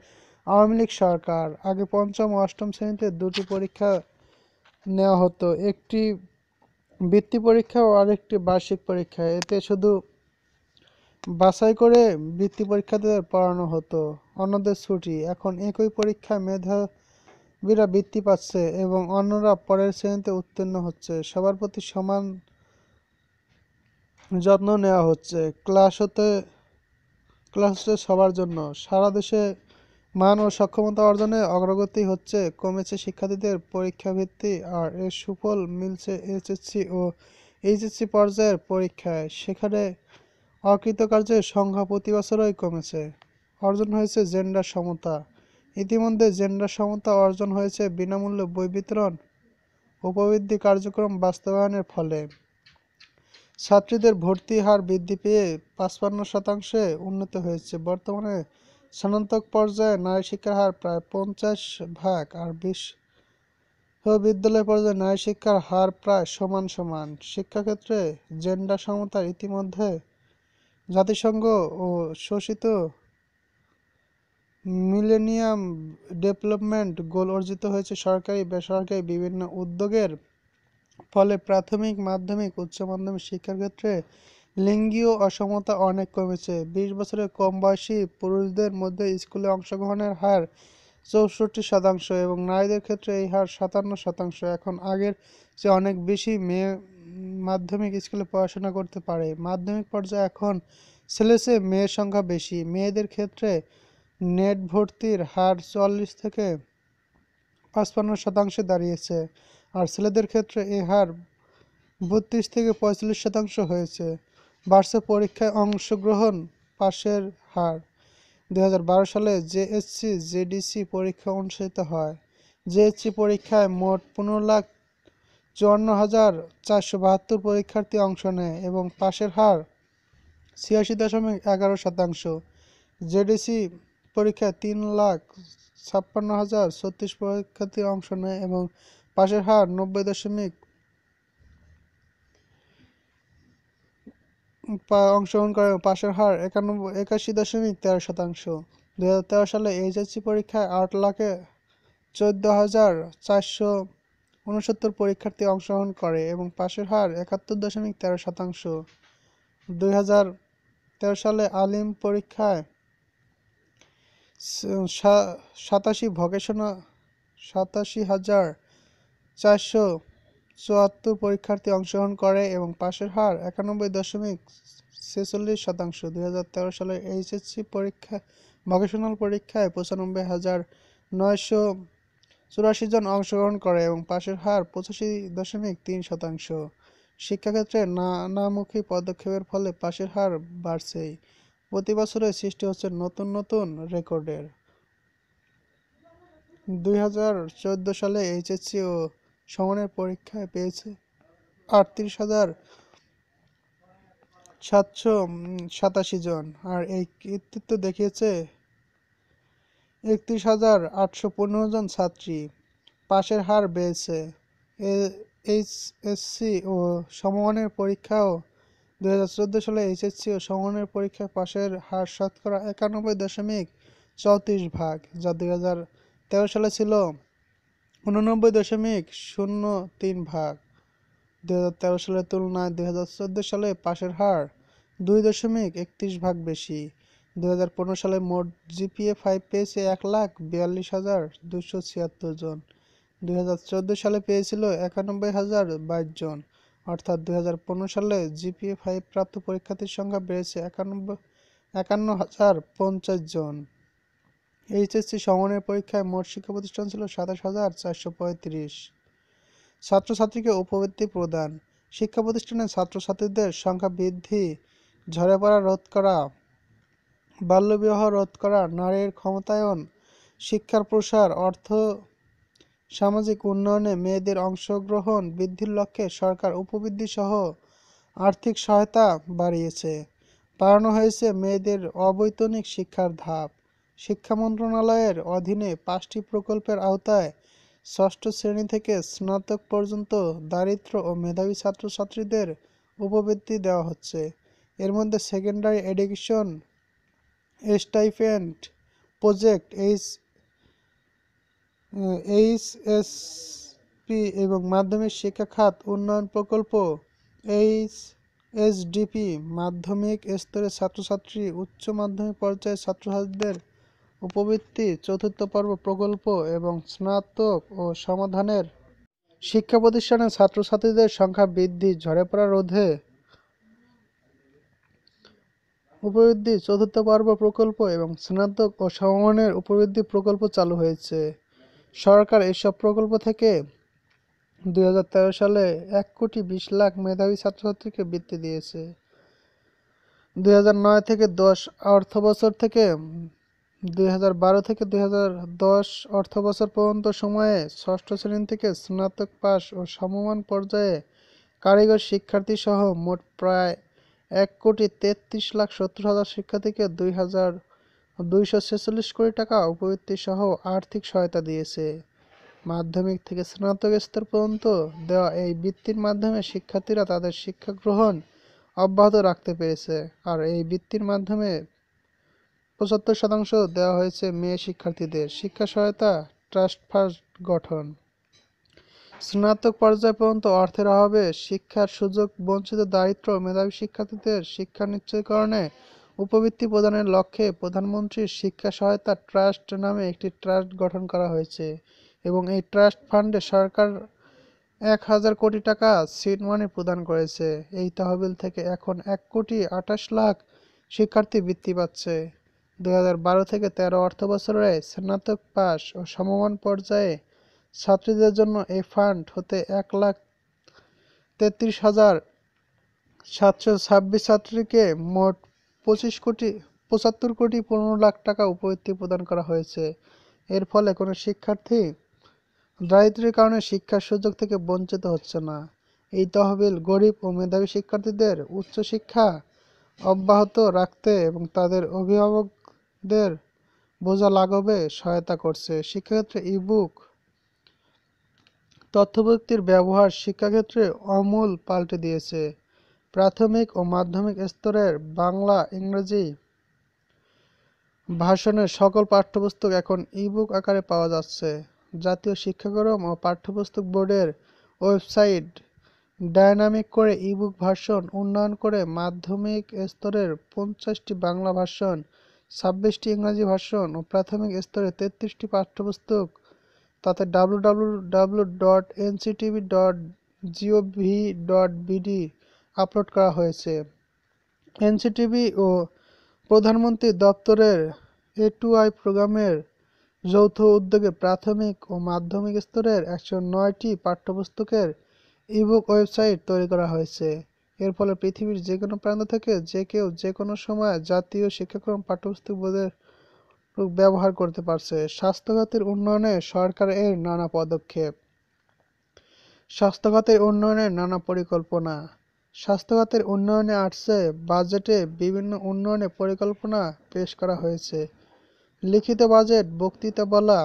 আওয়ামী লীগ সরকার আগে পঞ্চম ও অষ্টম শ্রেণীতে দুটি পরীক্ষা নেওয়া হতো একটি বৃত্তি পরীক্ষা ও আরেকটি বার্ষিক পরীক্ষা এতে শুধু বাছাই করে বৃত্তি পরীক্ষাতে পড়ানো হতো অন্যদের ছুটি এখন একই পরীক্ষা মেধা বিরা বৃত্তি পাচ্ছে এবং অন্যরা পরের শ্রেণীতে উত্তীর্ণ হচ্ছে সবার প্রতি সমান যত্ন নেওয়া হচ্ছে ক্লাস হতে ক্লাস হচ্ছে সবার জন্য সারা দেশে মান ও সক্ষমতা অর্জনে অগ্রগতি হচ্ছে কমেছে শিক্ষার্থীদের পরীক্ষা ভিত্তি আর এর সুফল মিলছে এসএসসি ও এইচএসসি পর্যায়ের পরীক্ষায় সেখানে অকৃতকার্যের সংখ্যা প্রতি বছরই কমেছে অর্জন হয়েছে জেন্ডার সমতা ইতিমধ্যে জেন্ডার সমতা অর্জন হয়েছে বিনামূল্যে বই বিতরণ উপবৃদ্ধি কার্যক্রম বাস্তবায়নের ফলে ছাত্রীদের ভর্তি হার বৃদ্ধি পেয়ে পাঁচপান্ন শতাংশে উন্নত হয়েছে বর্তমানে স্নাতক পর্যায়ে নারী শিক্ষার হার প্রায় পঞ্চাশ ভাগ আর বিশ বিদ্যালয় পর্যায়ে নারী শিক্ষার হার প্রায় সমান সমান শিক্ষাক্ষেত্রে জেন্ডার সমতার ইতিমধ্যে জাতিসংঘ ও শোষিত মিলেনিয়াম ডেভেলপমেন্ট গোল অর্জিত হয়েছে সরকারি বেসরকারি বিভিন্ন উদ্যোগের ফলে প্রাথমিক মাধ্যমিক উচ্চ মাধ্যমিক শিক্ষার ক্ষেত্রে লিঙ্গীয় অসমতা অনেক কমেছে বিশ বছরের কম বয়সী পুরুষদের মধ্যে স্কুলে অংশগ্রহণের হার চৌষট্টি শতাংশ এবং নারীদের ক্ষেত্রে এই হার সাতান্ন শতাংশ এখন আগের চেয়ে অনেক বেশি মেয়ে মাধ্যমিক স্কুলে পড়াশোনা করতে পারে মাধ্যমিক পর্যায়ে এখন ছেলে মেয়ের সংখ্যা বেশি মেয়েদের ক্ষেত্রে নেট ভর্তির হার চল্লিশ থেকে পাঁচপান্ন শতাংশে দাঁড়িয়েছে আর ছেলেদের ক্ষেত্রে এ হার বত্রিশ থেকে পঁয়তাল্লিশ শতাংশ হয়েছে বাড়ছে পরীক্ষায় অংশগ্রহণ পাশের হার দু সালে জেএসসি জেডিসি পরীক্ষা অনুষ্ঠিত হয় জেএসসি পরীক্ষায় মোট পনেরো লাখ চুয়ান্ন হাজার চারশো বাহাত্তর পরীক্ষার্থী অংশ নেয় এবং পাশের হার ছিয়াশি দশমিক এগারো শতাংশ জেডিসি পরীক্ষায় তিন লাখ ছাপ্পান্ন হাজার ছত্রিশ পরীক্ষার্থী অংশ নেয় এবং পাশের হার নব্বই দশমিক অংশগ্রহণ করে পাশের হার একানব্বই একাশি দশমিক তেরো শতাংশ দু হাজার তেরো সালে এইচএসসি পরীক্ষায় আট লাখে চোদ্দ হাজার চারশো উনসত্তর পরীক্ষার্থী অংশগ্রহণ করে এবং পাশের হার একাত্তর দশমিক তেরো শতাংশ দুই হাজার তেরো সালে আলিম পরীক্ষায় সাতাশি ভকেশনাল সাতাশি হাজার চারশো চুয়াত্তর পরীক্ষার্থী অংশগ্রহণ করে এবং পাশের হার একানব্বই দশমিক ছেচল্লিশ শতাংশ দু সালের এইচএসসি পরীক্ষা ভকেশনাল পরীক্ষায় পঁচানব্বই হাজার নয়শো চুরাশি জন অংশগ্রহণ করে এবং পাশের হার পঁচাশি দশমিক তিন শতাংশ শিক্ষাক্ষেত্রে নানামুখী পদক্ষেপের ফলে পাশের হার বাড়ছেই প্রতি বছরে সৃষ্টি হচ্ছে নতুন নতুন রেকর্ডের দুই সালে এইচএসসি ও সমানের পরীক্ষায় পেয়েছে আটত্রিশ হাজার সাতশো সাতাশি জন আর এই কৃতিত্ব দেখিয়েছে একত্রিশ হাজার আটশো পনেরো জন ছাত্রী পাশের হার বেড়েছে এইচএসসি ও সমমানের পরীক্ষাও দু সালে এইচএসসি ও সমনের পরীক্ষায় পাশের হার শতকরা একানব্বই দশমিক চৌত্রিশ ভাগ যা দুই সালে ছিল উননব্বই দশমিক শূন্য তিন ভাগ দু সালের তুলনায় দু সালে পাশের হার দুই দশমিক একত্রিশ ভাগ বেশি দু সালে মোট জিপিএ ফাইভ পেয়েছে এক লাখ বিয়াল্লিশ হাজার দুশো ছিয়াত্তর জন দু সালে পেয়েছিল একানব্বই হাজার বাইশ জন অর্থাৎ দু সালে জিপিএ ফাইভ প্রাপ্ত পরীক্ষার্থীর সংখ্যা বেড়েছে একানব্বই একান্ন হাজার পঞ্চাশ জন এইচএসসি সমনের পরীক্ষায় মোট শিক্ষা প্রতিষ্ঠান ছিল সাতাশ হাজার চারশো পঁয়ত্রিশ ছাত্রছাত্রীকে উপবৃত্তি প্রদান শিক্ষা প্রতিষ্ঠানে ছাত্রছাত্রীদের সংখ্যা বৃদ্ধি ঝরে পড়া রোধ করা বাল্যবিবাহ রোধ করা নারীর ক্ষমতায়ন শিক্ষার প্রসার অর্থ সামাজিক উন্নয়নে মেয়েদের অংশগ্রহণ বৃদ্ধির লক্ষ্যে সরকার উপবৃদ্ধিসহ আর্থিক সহায়তা বাড়িয়েছে বাড়ানো হয়েছে মেয়েদের অবৈতনিক শিক্ষার ধাপ শিক্ষা মন্ত্রণালয়ের অধীনে পাঁচটি প্রকল্পের আওতায় ষষ্ঠ শ্রেণী থেকে স্নাতক পর্যন্ত দারিদ্র ও মেধাবী ছাত্রছাত্রীদের উপবৃত্তি দেওয়া হচ্ছে এর মধ্যে secondary education stipend project H HSP এবং মাধ্যমিক শিক্ষা খাত উন্নয়ন প্রকল্প এইচ এসডিপি মাধ্যমিক স্তরের ছাত্রছাত্রী উচ্চ মাধ্যমিক পর্যায়ের ছাত্রছাত্রীদের উপবৃত্তি চতুর্থ পর্ব প্রকল্প এবং স্নাতক ও সমাধানের শিক্ষা প্রতিষ্ঠানে ছাত্রছাত্রীদের সংখ্যা বৃদ্ধি ঝরে পড়া রোধে উপবৃদ্ধি চতুর্থ পর্ব প্রকল্প এবং স্নাতক ও সমাধানের উপবৃদ্ধি প্রকল্প চালু হয়েছে সরকার এসব প্রকল্প থেকে দুই সালে এক কোটি বিশ লাখ মেধাবী ছাত্রছাত্রীকে বৃত্তি দিয়েছে দুই নয় থেকে দশ অর্থ বছর থেকে দুই থেকে দুই অর্থ বছর পর্যন্ত সময়ে ষষ্ঠ শ্রেণী থেকে স্নাতক পাস ও সমমান পর্যায়ে কারিগর শিক্ষার্থী সহ মোট প্রায় এক কোটি তেত্রিশ লাখ সত্তর হাজার শিক্ষার্থীকে দুই হাজার দুইশো ছেচল্লিশ কোটি টাকা উপবৃত্তি সহ আর্থিক সহায়তা দিয়েছে মাধ্যমিক থেকে স্নাতক স্তর পর্যন্ত দেওয়া এই বৃত্তির মাধ্যমে শিক্ষার্থীরা তাদের শিক্ষা গ্রহণ অব্যাহত রাখতে পেরেছে আর এই বৃত্তির মাধ্যমে পঁচাত্তর শতাংশ দেওয়া হয়েছে মেয়ে শিক্ষার্থীদের শিক্ষা সহায়তা ট্রাস্ট ফান্ড গঠন স্নাতক পর্যায় পর্যন্ত অর্থের অভাবে শিক্ষার সুযোগ বঞ্চিত দারিদ্র মেধাবী শিক্ষার্থীদের শিক্ষা নিশ্চয়করণে উপবৃত্তি প্রদানের লক্ষ্যে প্রধানমন্ত্রী শিক্ষা সহায়তা ট্রাস্ট নামে একটি ট্রাস্ট গঠন করা হয়েছে এবং এই ট্রাস্ট ফান্ডে সরকার এক হাজার কোটি টাকা সিড মানি প্রদান করেছে এই তহবিল থেকে এখন এক কোটি আঠাশ লাখ শিক্ষার্থী বৃত্তি পাচ্ছে দু বারো থেকে তেরো অর্থবছরে স্নাতক পাস ও সমমান পর্যায়ে ছাত্রীদের জন্য এই ফান্ড হতে এক লাখ তেত্রিশ হাজার সাতশো ছাব্বিশ ছাত্রীকে মোট পঁচিশ কোটি পঁচাত্তর কোটি পনেরো লাখ টাকা উপবৃত্তি প্রদান করা হয়েছে এর ফলে কোনো শিক্ষার্থী দারিদ্রের কারণে শিক্ষার সুযোগ থেকে বঞ্চিত হচ্ছে না এই তহবিল গরিব ও মেধাবী শিক্ষার্থীদের উচ্চশিক্ষা অব্যাহত রাখতে এবং তাদের অভিভাবকদের বোঝা লাঘবে সহায়তা করছে শিক্ষাক্ষেত্রে ইবুক তথ্যপ্রযুক্তির ব্যবহার শিক্ষাক্ষেত্রে অমূল পাল্টে দিয়েছে প্রাথমিক ও মাধ্যমিক স্তরের বাংলা ইংরেজি ভাষণের সকল পাঠ্যপুস্তক এখন ইবুক আকারে পাওয়া যাচ্ছে জাতীয় শিক্ষাক্রম ও পাঠ্যপুস্তক বোর্ডের ওয়েবসাইট ডায়নামিক করে ইবুক ভার্সন উন্নয়ন করে মাধ্যমিক স্তরের পঞ্চাশটি বাংলা ভাষণ ছাব্বিশটি ইংরাজি ভার্সন ও প্রাথমিক স্তরে তেত্রিশটি পাঠ্যপুস্তক তাতে W W W dot NCTB dot gov dot BD upload করা হয়েছে এনসিটিভি ও প্রধানমন্ত্রী দপ্তরের এ টু আই প্রোগ্রামের যৌথ উদ্যোগে প্রাথমিক ও মাধ্যমিক স্তরের একশো নয়টি পাঠ্যপুস্তকের ইবুক ওয়েবসাইট তৈরি করা হয়েছে এর ফলে পৃথিবীর যে কোনো প্রান্ত থেকে যে কেউ যে কোনো সময় জাতীয় শিক্ষাক্রম পাঠ্যপুস্তক বোধের ব্যবহার করতে পারছে স্বাস্থ্যখাতের উন্নয়নে সরকারের নানা পদক্ষেপ স্বাস্থ্যখাতের উন্নয়নের নানা পরিকল্পনা স্বাস্থ্য খাতের উন্নয়নে আসছে বাজেটে বিভিন্ন উন্নয়ন পরিকল্পনা পেশ করা হয়েছে লিখিত বাজেট বক্তৃতা বলা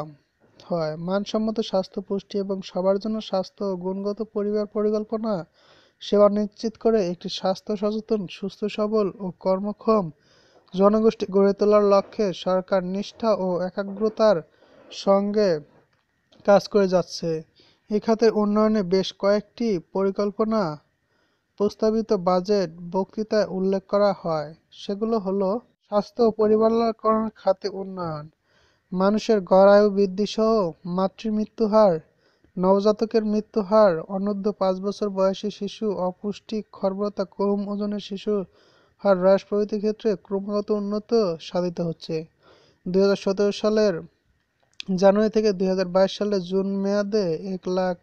হয় মানসম্মত স্বাস্থ্য পুষ্টি এবং সবার জন্য স্বাস্থ্য ও গুণগত পরিবার পরিকল্পনা সেবা নিশ্চিত করে একটি স্বাস্থ্য সচেতন সুস্থ সবল ও কর্মক্ষম জনগোষ্ঠী গড়ে তোলার লক্ষ্যে সরকার নিষ্ঠা ও একাগ্রতার সঙ্গে কাজ করে যাচ্ছে এ খাতের উন্নয়নে বেশ কয়েকটি পরিকল্পনা প্রস্তাবিত বাজেট বক্তৃতায় উল্লেখ করা হয় সেগুলো হলো স্বাস্থ্য ও পরিবার কল্যাণ খাতে উন্নয়ন মানুষের গড় আয়ু বৃদ্ধি সহ মাতৃমৃত্যু হার নবজাতকের মৃত্যু হার অনূর্ধ্ব পাঁচ বছর বয়সী শিশু অপুষ্টি খর্বতা কম ওজনের শিশু হার হ্রাস প্রভৃতি ক্ষেত্রে ক্রমাগত উন্নত সাধিত হচ্ছে দুই সালের জানুয়ারি থেকে দুই সালের জুন মেয়াদে এক লাখ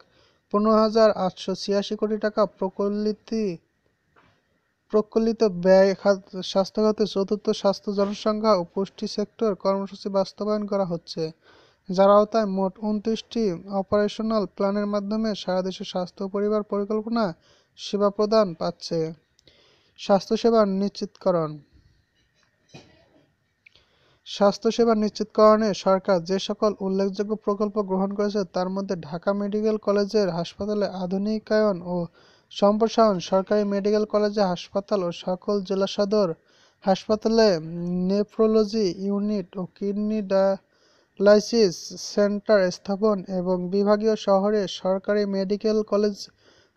পনেরো হাজার আটশো ছিয়াশি কোটি টাকা প্রকলিতি প্রকলিত ব্যয় স্বাস্থ্য খাতে চতুর্থ স্বাস্থ্য জনসংখ্যা ও পুষ্টি সেক্টর কর্মসূচি বাস্তবায়ন করা হচ্ছে যার আওতায় মোট উনত্রিশটি অপারেশনাল প্ল্যানের মাধ্যমে সারা দেশে স্বাস্থ্য পরিবার পরিকল্পনা সেবা প্রদান পাচ্ছে স্বাস্থ্যসেবা নিশ্চিতকরণ স্বাস্থ্যসেবা নিশ্চিতকরণে সরকার যে সকল উল্লেখযোগ্য প্রকল্প গ্রহণ করেছে তার মধ্যে ঢাকা মেডিকেল কলেজের হাসপাতালে আধুনিকায়ন ও সম্প্রসারণ সরকারি মেডিকেল কলেজে হাসপাতাল ও সকল জেলা সদর হাসপাতালে নেফ্রোলজি ইউনিট ও কিডনি ডায়ালাইসিস সেন্টার স্থাপন এবং বিভাগীয় শহরে সরকারি মেডিকেল কলেজ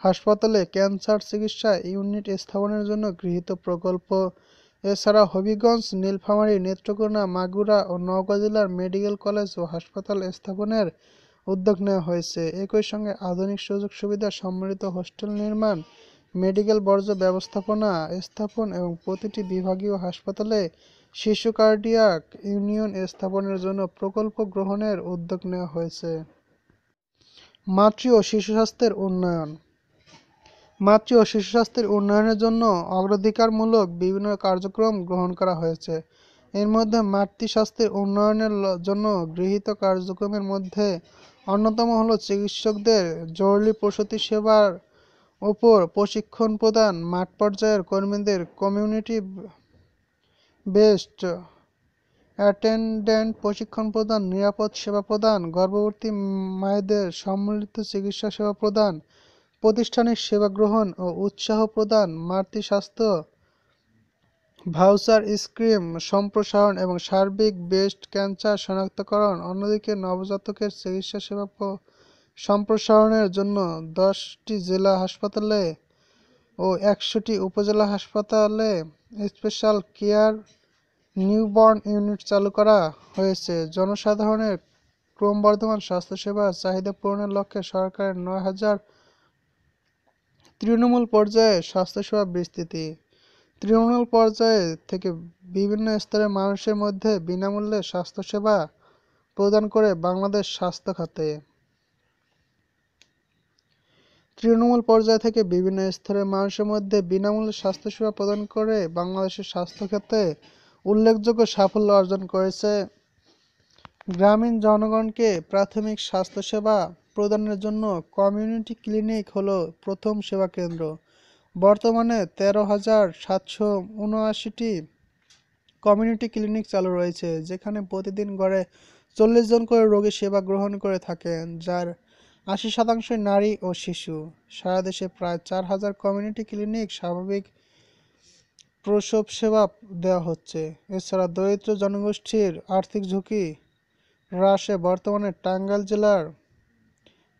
হাসপাতালে ক্যান্সার চিকিৎসা ইউনিট স্থাপনের জন্য গৃহীত প্রকল্প এছাড়া হবিগঞ্জ নীলফামারী নেত্রকোনা মাগুরা ও নওগাঁ জেলার মেডিকেল কলেজ ও হাসপাতাল স্থাপনের উদ্যোগ নেওয়া হয়েছে একই সঙ্গে আধুনিক সুযোগ সুবিধা সম্মিলিত হোস্টেল নির্মাণ মেডিকেল বর্জ্য ব্যবস্থাপনা স্থাপন এবং প্রতিটি বিভাগীয় হাসপাতালে শিশু কার্ডিয়াক ইউনিয়ন স্থাপনের জন্য প্রকল্প গ্রহণের উদ্যোগ নেওয়া হয়েছে মাতৃ ও শিশু স্বাস্থ্যের উন্নয়ন মাতৃ ও শিশু স্বাস্থ্যের উন্নয়নের জন্য অগ্রাধিকারমূলক বিভিন্ন কার্যক্রম গ্রহণ করা হয়েছে এর মধ্যে মাতৃ স্বাস্থ্যের উন্নয়নের জন্য গৃহীত কার্যক্রমের মধ্যে অন্যতম হল চিকিৎসকদের জরুরি প্রসূতি সেবার ওপর প্রশিক্ষণ প্রদান মাঠ পর্যায়ের কর্মীদের কমিউনিটি বেস্ট অ্যাটেন্ডেন্ট প্রশিক্ষণ প্রদান নিরাপদ সেবা প্রদান গর্ভবতী মায়েদের সম্মিলিত চিকিৎসা সেবা প্রদান প্রতিষ্ঠানের সেবা গ্রহণ ও উৎসাহ প্রদান মাতৃস্বাস্থ্য ভাউচার স্কিম সম্প্রসারণ এবং সার্বিক ব্রেস্ট ক্যান্সার শনাক্তকরণ অন্যদিকে নবজাতকের চিকিৎসা সেবা সম্প্রসারণের জন্য দশটি জেলা হাসপাতালে ও একশোটি উপজেলা হাসপাতালে স্পেশাল কেয়ার নিউবর্ন ইউনিট চালু করা হয়েছে জনসাধারণের ক্রমবর্ধমান স্বাস্থ্যসেবার চাহিদা পূরণের লক্ষ্যে সরকারের নয় হাজার তৃণমূল পর্যায়ে স্বাস্থ্যসেবা বিস্তৃতি তৃণমূল পর্যায়ে থেকে বিভিন্ন স্তরের মানুষের মধ্যে বিনামূল্যে স্বাস্থ্যসেবা প্রদান করে বাংলাদেশ স্বাস্থ্য খাতে তৃণমূল পর্যায় থেকে বিভিন্ন স্তরের মানুষের মধ্যে বিনামূল্যে স্বাস্থ্যসেবা প্রদান করে বাংলাদেশের স্বাস্থ্য খাতে উল্লেখযোগ্য সাফল্য অর্জন করেছে গ্রামীণ জনগণকে প্রাথমিক স্বাস্থ্যসেবা প্রদানের জন্য কমিউনিটি ক্লিনিক হলো প্রথম সেবা কেন্দ্র বর্তমানে তেরো হাজার সাতশো উনআশিটি কমিউনিটি ক্লিনিক চালু রয়েছে যেখানে প্রতিদিন গড়ে চল্লিশ জন করে রোগী সেবা গ্রহণ করে থাকেন যার আশি শতাংশ নারী ও শিশু সারা দেশে প্রায় চার হাজার কমিউনিটি ক্লিনিক স্বাভাবিক প্রসব সেবা দেওয়া হচ্ছে এছাড়া দরিদ্র জনগোষ্ঠীর আর্থিক ঝুঁকি রাশে বর্তমানে টাঙ্গাইল জেলার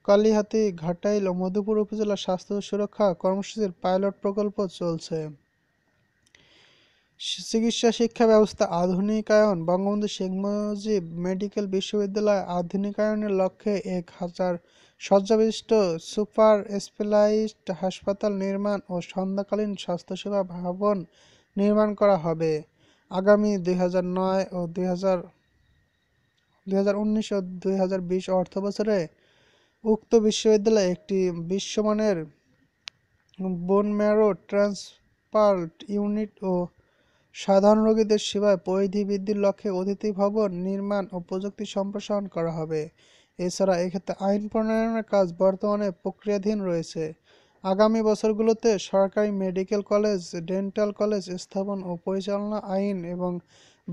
কালিহাতি ঘাটাইল ও মধুপুর উপজেলা স্বাস্থ্য সুরক্ষা কর্মসূচির পাইলট প্রকল্প চলছে চিকিৎসা শিক্ষা ব্যবস্থা আধুনিকায়ন বঙ্গবন্ধু শেখ মুজিব মেডিকেল বিশ্ববিদ্যালয় আধুনিকায়নের লক্ষ্যে এক হাজার শয্যাবিষ্ট সুপার স্পেশালাইজড হাসপাতাল নির্মাণ ও সন্ধ্যাকালীন স্বাস্থ্যসেবা ভবন নির্মাণ করা হবে আগামী দুই ও দুই দুই হাজার উনিশ ও হাজার বিশ অর্থ বছরে উক্ত বিশ্ববিদ্যালয়ে একটি বিশ্বমানের বোন ম্যারো ট্রান্সপার্ট ইউনিট ও সাধারণ রোগীদের সেবায় পরিধি বৃদ্ধির লক্ষ্যে অতিথি ভবন নির্মাণ ও প্রযুক্তি সম্প্রসারণ করা হবে এছাড়া এক্ষেত্রে আইন প্রণয়নের কাজ বর্তমানে প্রক্রিয়াধীন রয়েছে আগামী বছরগুলোতে সরকারি মেডিকেল কলেজ ডেন্টাল কলেজ স্থাপন ও পরিচালনা আইন এবং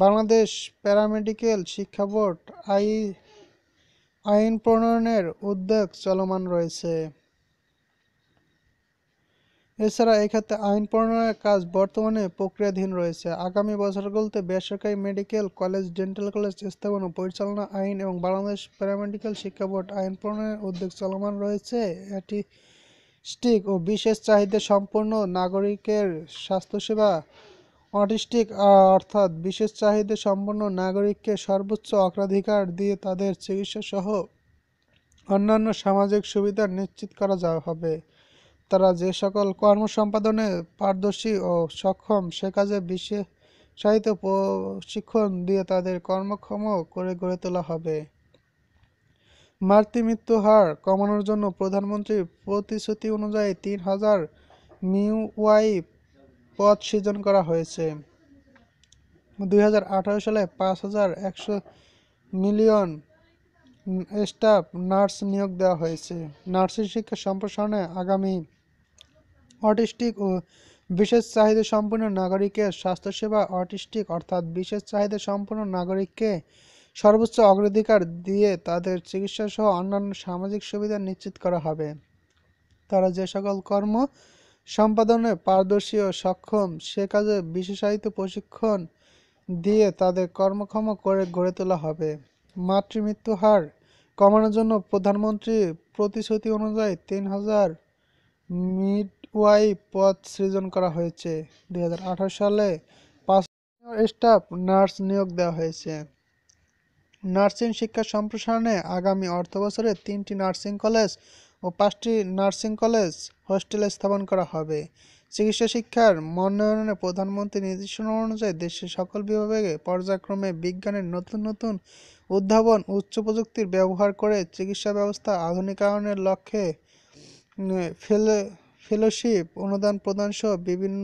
বাংলাদেশ প্যারামেডিক্যাল শিক্ষা বোর্ড আই আইন প্রণয়নের উদ্যোগ চলমান রয়েছে এছাড়া এক্ষেত্রে আইন প্রণয়নের কাজ বর্তমানে প্রক্রিয়াধীন রয়েছে আগামী বছরগুলোতে বেসরকারি মেডিকেল কলেজ ডেন্টাল কলেজ স্থাপন ও পরিচালনা আইন এবং বাংলাদেশ প্যারামেডিক্যাল শিক্ষা বোর্ড আইন প্রণয়নের উদ্যোগ চলমান রয়েছে এটি স্টিক ও বিশেষ চাহিদা সম্পন্ন নাগরিকের স্বাস্থ্যসেবা অটিস্টিক অর্থাৎ বিশেষ চাহিদা সম্পন্ন নাগরিককে সর্বোচ্চ অগ্রাধিকার দিয়ে তাদের চিকিৎসা সহ অন্যান্য সামাজিক সুবিধা নিশ্চিত করা যা হবে তারা যে সকল কর্ম সম্পাদনে পারদর্শী ও সক্ষম সে কাজে বিশেষ সাহিত্য প্রশিক্ষণ দিয়ে তাদের কর্মক্ষম করে গড়ে তোলা হবে মাতৃমৃত্যু হার কমানোর জন্য প্রধানমন্ত্রীর প্রতিশ্রুতি অনুযায়ী তিন হাজার মিউওয়াইফ পদ সৃজন করা হয়েছে দুই সালে পাঁচ হাজার একশো মিলিয়ন স্টাফ নার্স নিয়োগ দেওয়া হয়েছে নার্সিং শিক্ষা সম্প্রসারণে আগামী অটিস্টিক ও বিশেষ চাহিদা সম্পন্ন নাগরিকের স্বাস্থ্যসেবা অটিস্টিক অর্থাৎ বিশেষ চাহিদা সম্পন্ন নাগরিককে সর্বোচ্চ অগ্রাধিকার দিয়ে তাদের চিকিৎসা সহ অন্যান্য সামাজিক সুবিধা নিশ্চিত করা হবে তারা যে সকল কর্ম সম্পাদনে পারদর্শী ও সক্ষম সে কাজে বিশেষায়িত প্রশিক্ষণ দিয়ে তাদের কর্মক্ষম করে গড়ে তোলা হবে মাতৃমৃত্যু হার কমানোর জন্য প্রধানমন্ত্রী প্রতিশ্রুতি অনুযায়ী তিন হাজার মিডওয়াইফ পদ সৃজন করা হয়েছে দুই সালে পাঁচ স্টাফ নার্স নিয়োগ দেওয়া হয়েছে নার্সিং শিক্ষা সম্প্রসারণে আগামী অর্থবছরে তিনটি নার্সিং কলেজ ও পাঁচটি নার্সিং কলেজ হোস্টেল স্থাপন করা হবে চিকিৎসা শিক্ষার মনোনয়নে প্রধানমন্ত্রীর নির্দেশনা অনুযায়ী দেশের সকল বিভাগে পর্যায়ক্রমে বিজ্ঞানের নতুন নতুন উদ্ভাবন উচ্চ প্রযুক্তির ব্যবহার করে চিকিৎসা ব্যবস্থা আধুনিকায়নের লক্ষ্যে ফেলোশিপ অনুদান প্রদানসহ বিভিন্ন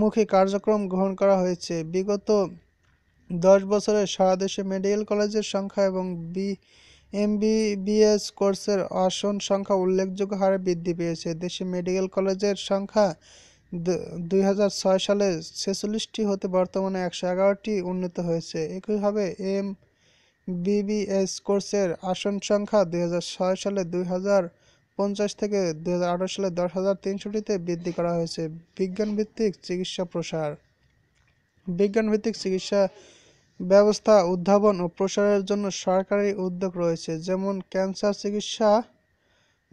মুখী কার্যক্রম গ্রহণ করা হয়েছে বিগত দশ বছরে সারা দেশে মেডিকেল কলেজের সংখ্যা এবং বি এমবিবিএস কোর্সের আসন সংখ্যা উল্লেখযোগ্য হারে বৃদ্ধি পেয়েছে দেশে মেডিকেল কলেজের সংখ্যা দুই সালে ছেচল্লিশটি হতে বর্তমানে একশো এগারোটি উন্নীত হয়েছে একইভাবে এম বিবিএস কোর্সের আসন সংখ্যা দুই সালে দুই পঞ্চাশ থেকে দুই সালে দশ হাজার তিনশোটিতে বৃদ্ধি করা হয়েছে বিজ্ঞানভিত্তিক চিকিৎসা প্রসার বিজ্ঞানভিত্তিক চিকিৎসা ব্যবস্থা উদ্ভাবন ও প্রসারের জন্য সরকারি উদ্যোগ রয়েছে যেমন ক্যান্সার চিকিৎসা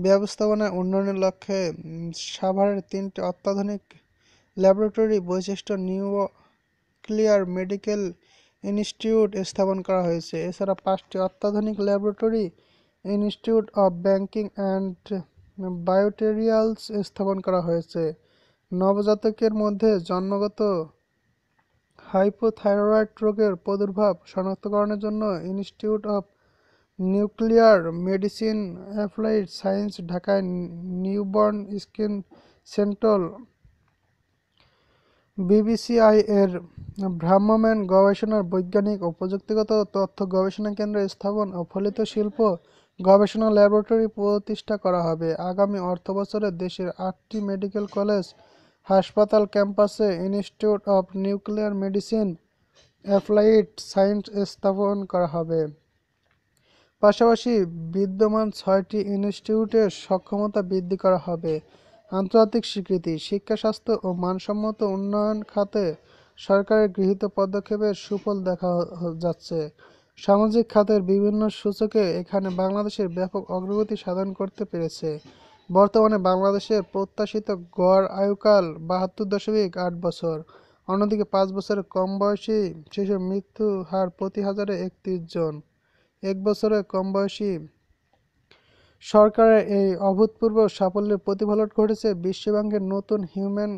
ব্যবস্থাপনা উন্নয়নের লক্ষ্যে সাভারের তিনটি অত্যাধুনিক ল্যাবরেটরি বৈশিষ্ট্য নিউ ক্লিয়ার মেডিকেল ইনস্টিটিউট স্থাপন করা হয়েছে এছাড়া পাঁচটি অত্যাধুনিক laboratory institute of banking and biomaterials স্থাপন করা হয়েছে নবজাতকের মধ্যে জন্মগত হাইপোথাইরয়েড রোগের প্রাদুর্ভাব শনাক্তকরণের জন্য institute of nuclear medicine applied science ঢাকায় নিউবর্ন স্কিন সেন্ট্রাল বিবিসিআই এর ভ্রাম্যমান গবেষণার বৈজ্ঞানিক ও প্রযুক্তিগত তথ্য গবেষণা কেন্দ্র স্থাপন ও ফলিত শিল্প গবেষণা ল্যাবরেটরি প্রতিষ্ঠা করা হবে আগামী অর্থবছরে দেশের আটটি মেডিকেল কলেজ হাসপাতাল ক্যাম্পাসে institute of nuclear medicine applied science স্থাপন করা হবে পাশাপাশি বিদ্যমান ছয়টি ইনস্টিটিউটের সক্ষমতা বৃদ্ধি করা হবে আন্তর্জাতিক স্বীকৃতি শিক্ষাস্বাস্থ্য ও মানসম্মত উন্নয়ন খাতে সরকারের গৃহীত পদক্ষেপের সুফল দেখা যাচ্ছে সামাজিক খাতের বিভিন্ন সূচকে এখানে বাংলাদেশের ব্যাপক অগ্রগতি সাধন করতে পেরেছে বর্তমানে বাংলাদেশের প্রত্যাশিত গড় আয়ুকাল বাহাত্তর দশমিক আট বছর অন্যদিকে পাঁচ বছরের কম বয়সী শিশুর মৃত্যু হার প্রতি হাজারে একত্রিশ জন এক বছরের কম বয়সী সরকারের এই অভূতপূর্ব সাফল্যের প্রতিফলন ঘটেছে বিশ্বব্যাংকের নতুন হিউম্যান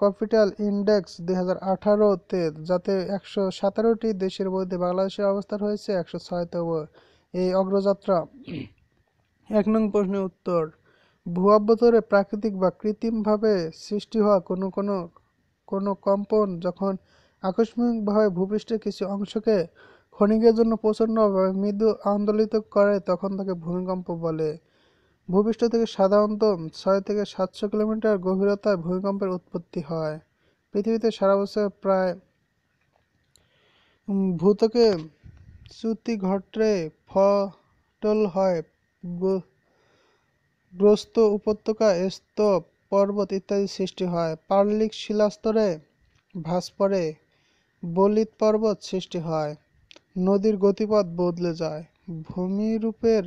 ক্যাপিটাল ইন্ডেক্স দুই হাজার আঠারোতে যাতে একশো সতেরোটি দেশের মধ্যে বাংলাদেশের অবস্থান হয়েছে একশো ছয়তম এই অগ্রযাত্রা এক নং প্রশ্নের উত্তর ভূয়াভ্যন্তরে প্রাকৃতিক বা কৃত্রিমভাবে সৃষ্টি হওয়া কোনো কোনো কোনো কম্পন যখন আকস্মিকভাবে ভূপৃষ্ঠের কিছু অংশকে ক্ষণিকের জন্য প্রচণ্ডভাবে মৃদু আন্দোলিত করে তখন তাকে ভূমিকম্প বলে ভূপৃষ্ঠ থেকে সাধারণত ছয় থেকে সাতশো কিলোমিটার গভীরতায় ভূমিকম্পের উৎপত্তি হয় পৃথিবীতে সারা বছর প্রায় ভূতকে চ্যুতি ঘটে ফটল হয় গ্রস্ত উপত্যকা স্তূপ পর্বত ইত্যাদি সৃষ্টি হয় পার্লিক শিলাস্তরে ভাস্পরে বলিত পর্বত সৃষ্টি হয় নদীর গতিপথ বদলে যায় ভূমিরূপের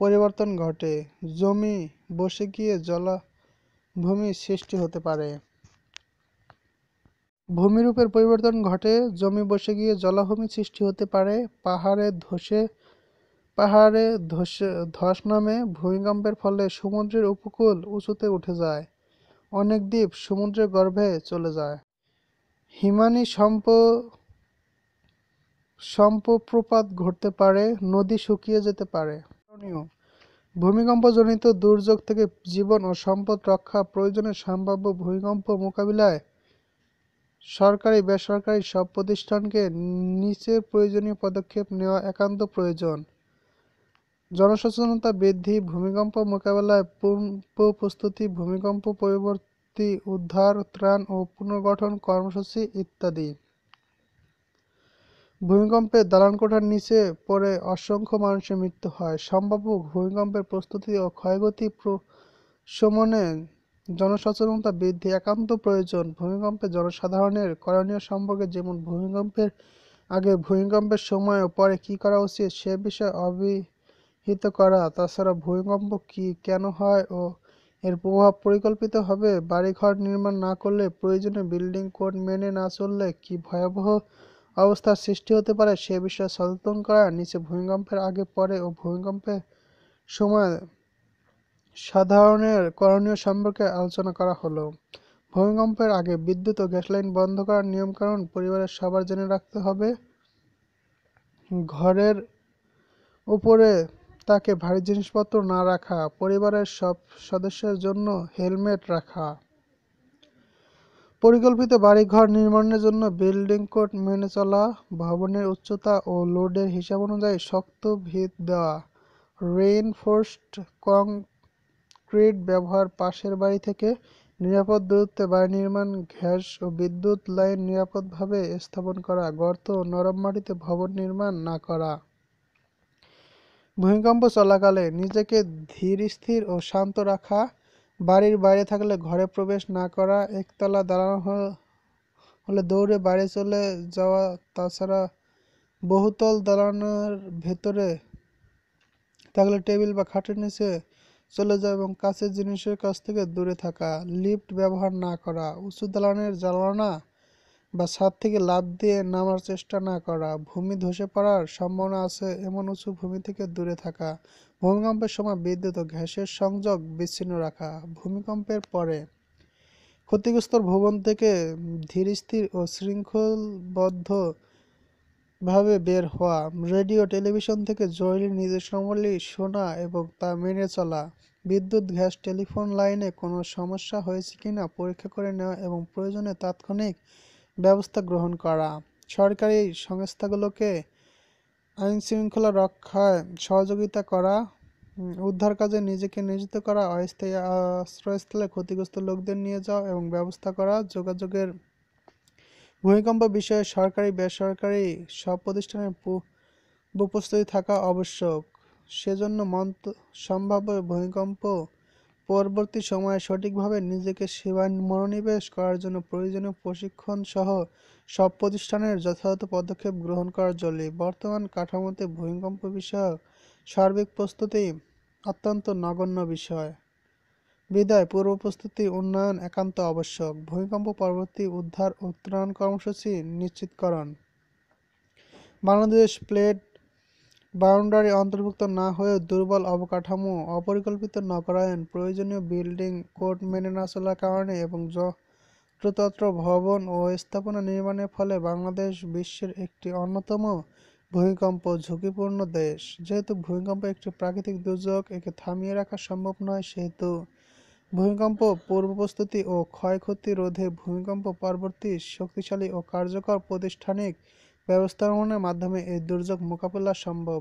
পরিবর্তন ঘটে জমি বসে গিয়ে জলাভূমি সৃষ্টি হতে পারে ভূমিরূপের পরিবর্তন ঘটে জমি বসে গিয়ে জলাভূমি সৃষ্টি হতে পারে পাহাড়ে ধসে পাহাড়ে ধস নামে ভূমিকম্পের ফলে সমুদ্রের উপকূল উঁচুতে উঠে যায় অনেক দ্বীপ সমুদ্রের গর্ভে চলে যায় হিমানি সম্প সম্পপ্রপাত ঘটতে পারে নদী শুকিয়ে যেতে পারে ভূমিকম্পজনিত দুর্যোগ থেকে জীবন ও সম্পদ রক্ষা প্রয়োজনে সম্ভাব্য ভূমিকম্প মোকাবিলায় সরকারি বেসরকারি সব প্রতিষ্ঠানকে নিচের প্রয়োজনীয় পদক্ষেপ নেওয়া একান্ত প্রয়োজন জনসচেতনতা বৃদ্ধি ভূমিকম্প মোকাবেলায় প্রস্তুতি ভূমিকম্প পরবর্তী উদ্ধার ত্রাণ ও পুনর্গঠন কর্মসূচি ইত্যাদি ভূমিকম্পে দালানকোঠার নিচে পড়ে অসংখ্য মানুষের মৃত্যু হয় সম্ভাব্য ভূমিকম্পের প্রস্তুতি ও ক্ষয়ক্ষতি শমনে জনসচেতনতা বৃদ্ধি একান্ত প্রয়োজন ভূমিকম্পে জনসাধারণের করণীয় সম্পর্কে যেমন ভূমিকম্পের আগে ভূমিকম্পের সময় ও পরে কী করা উচিত সে বিষয়ে অবি হিত করা তাছাড়া ভূমিকম্প কি কেন হয় ও এর প্রভাব পরিকল্পিত হবে বাড়িঘর নির্মাণ না করলে প্রয়োজনে বিল্ডিং কোড মেনে না চললে কি ভয়াবহ অবস্থার সৃষ্টি হতে পারে সে বিষয়ে সচেতন করা নিচে ভূমিকম্পের আগে পরে ও ভূমিকম্পের সময় সাধারণের করণীয় সম্পর্কে আলোচনা করা হলো ভূমিকম্পের আগে বিদ্যুৎ ও গ্যাস লাইন বন্ধ করার নিয়মকানুন পরিবারের সবার জেনে রাখতে হবে ঘরের উপরে তাকে ভারী জিনিসপত্র না রাখা পরিবারের সব সদস্যের জন্য হেলমেট রাখা পরিকল্পিত বাড়িঘর নির্মাণের জন্য বিল্ডিং কোড মেনে চলা ভবনের উচ্চতা ও লোডের হিসাব অনুযায়ী শক্ত ভিত দেওয়া রেইনফোর্সড কংক্রিট ব্যবহার পাশের বাড়ি থেকে নিরাপদ দূরত্বে বাড়ি নির্মাণ ঘ্যাস ও বিদ্যুৎ লাইন নিরাপদভাবে স্থাপন করা গর্ত ও নরম মাটিতে ভবন নির্মাণ না করা ভূমিকম্প চলাকালে নিজেকে ধীর স্থির ও শান্ত রাখা বাড়ির বাইরে থাকলে ঘরে প্রবেশ না করা একতলা দাঁড়ানো হলে দৌড়ে বাইরে চলে যাওয়া তাছাড়া বহুতল দাঁড়ানোর ভেতরে থাকলে টেবিল বা খাটের নিচে চলে যাওয়া এবং কাছের জিনিসের কাছ থেকে দূরে থাকা লিফট ব্যবহার না করা উঁচু দালানের জ্বালানা বা ছাদ থেকে লাফ দিয়ে নামার চেষ্টা না করা ভূমি ধসে পড়ার সম্ভাবনা আছে এমন উঁচু ভূমি থেকে দূরে থাকা ভূমিকম্পের সময় বিদ্যুৎ ও গ্যাসের সংযোগ বিচ্ছিন্ন রাখা ভূমিকম্পের পরে ক্ষতিগ্রস্ত ভবন থেকে ধীরস্থির ও শৃঙ্খলবদ্ধ ভাবে বের হওয়া রেডিও টেলিভিশন থেকে জরুরি নির্দেশনাবলী শোনা এবং তা মেনে চলা বিদ্যুৎ গ্যাস টেলিফোন লাইনে কোনো সমস্যা হয়েছে কিনা পরীক্ষা করে নেওয়া এবং প্রয়োজনে তাৎক্ষণিক ব্যবস্থা গ্রহণ করা সরকারি সংস্থাগুলোকে আইন শৃঙ্খলা রক্ষায় সহযোগিতা করা উদ্ধার কাজে নিজেকে নিয়োজিত করা অস্থায়ী আশ্রয়স্থলে ক্ষতিগ্রস্ত লোকদের নিয়ে যাওয়া এবং ব্যবস্থা করা যোগাযোগের ভূমিকম্প বিষয়ে সরকারি বেসরকারি সব প্রতিষ্ঠানের উপস্থিত থাকা আবশ্যক সেজন্য মন্ত সম্ভাব্য ভূমিকম্প পরবর্তী সময়ে সঠিকভাবে নিজেকে সেবায় মনোনিবেশ করার জন্য প্রয়োজনীয় প্রশিক্ষণ সহ সব প্রতিষ্ঠানের যথাযথ পদক্ষেপ গ্রহণ করা জরুরি বর্তমান কাঠামোতে ভূমিকম্প বিষয়ক সার্বিক প্রস্তুতি অত্যন্ত নগণ্য বিষয় বিদায় পূর্ব প্রস্তুতি উন্নয়ন একান্ত আবশ্যক ভূমিকম্প পরবর্তী উদ্ধার ও ত্রাণ কর্মসূচি নিশ্চিতকরণ বাংলাদেশ প্লেট বাউন্ডারি অন্তর্ভুক্ত না হয়েও দুর্বল অবকাঠামো অপরিকল্পিত নগরায়ন প্রয়োজনীয় বিল্ডিং কোড মেনে না চলার কারণে এবং যত্রতত্র ভবন ও স্থাপনা নির্মাণের ফলে বাংলাদেশ বিশ্বের একটি অন্যতম ভূমিকম্প ঝুঁকিপূর্ণ দেশ যেহেতু ভূমিকম্প একটি প্রাকৃতিক দুর্যোগ একে থামিয়ে রাখা সম্ভব নয় সেহেতু ভূমিকম্প পূর্ব প্রস্তুতি ও ক্ষয়ক্ষতি রোধে ভূমিকম্প পরবর্তী শক্তিশালী ও কার্যকর প্রতিষ্ঠানিক ব্যবস্থাপনার মাধ্যমে এই দুর্যোগ মোকাবিলা সম্ভব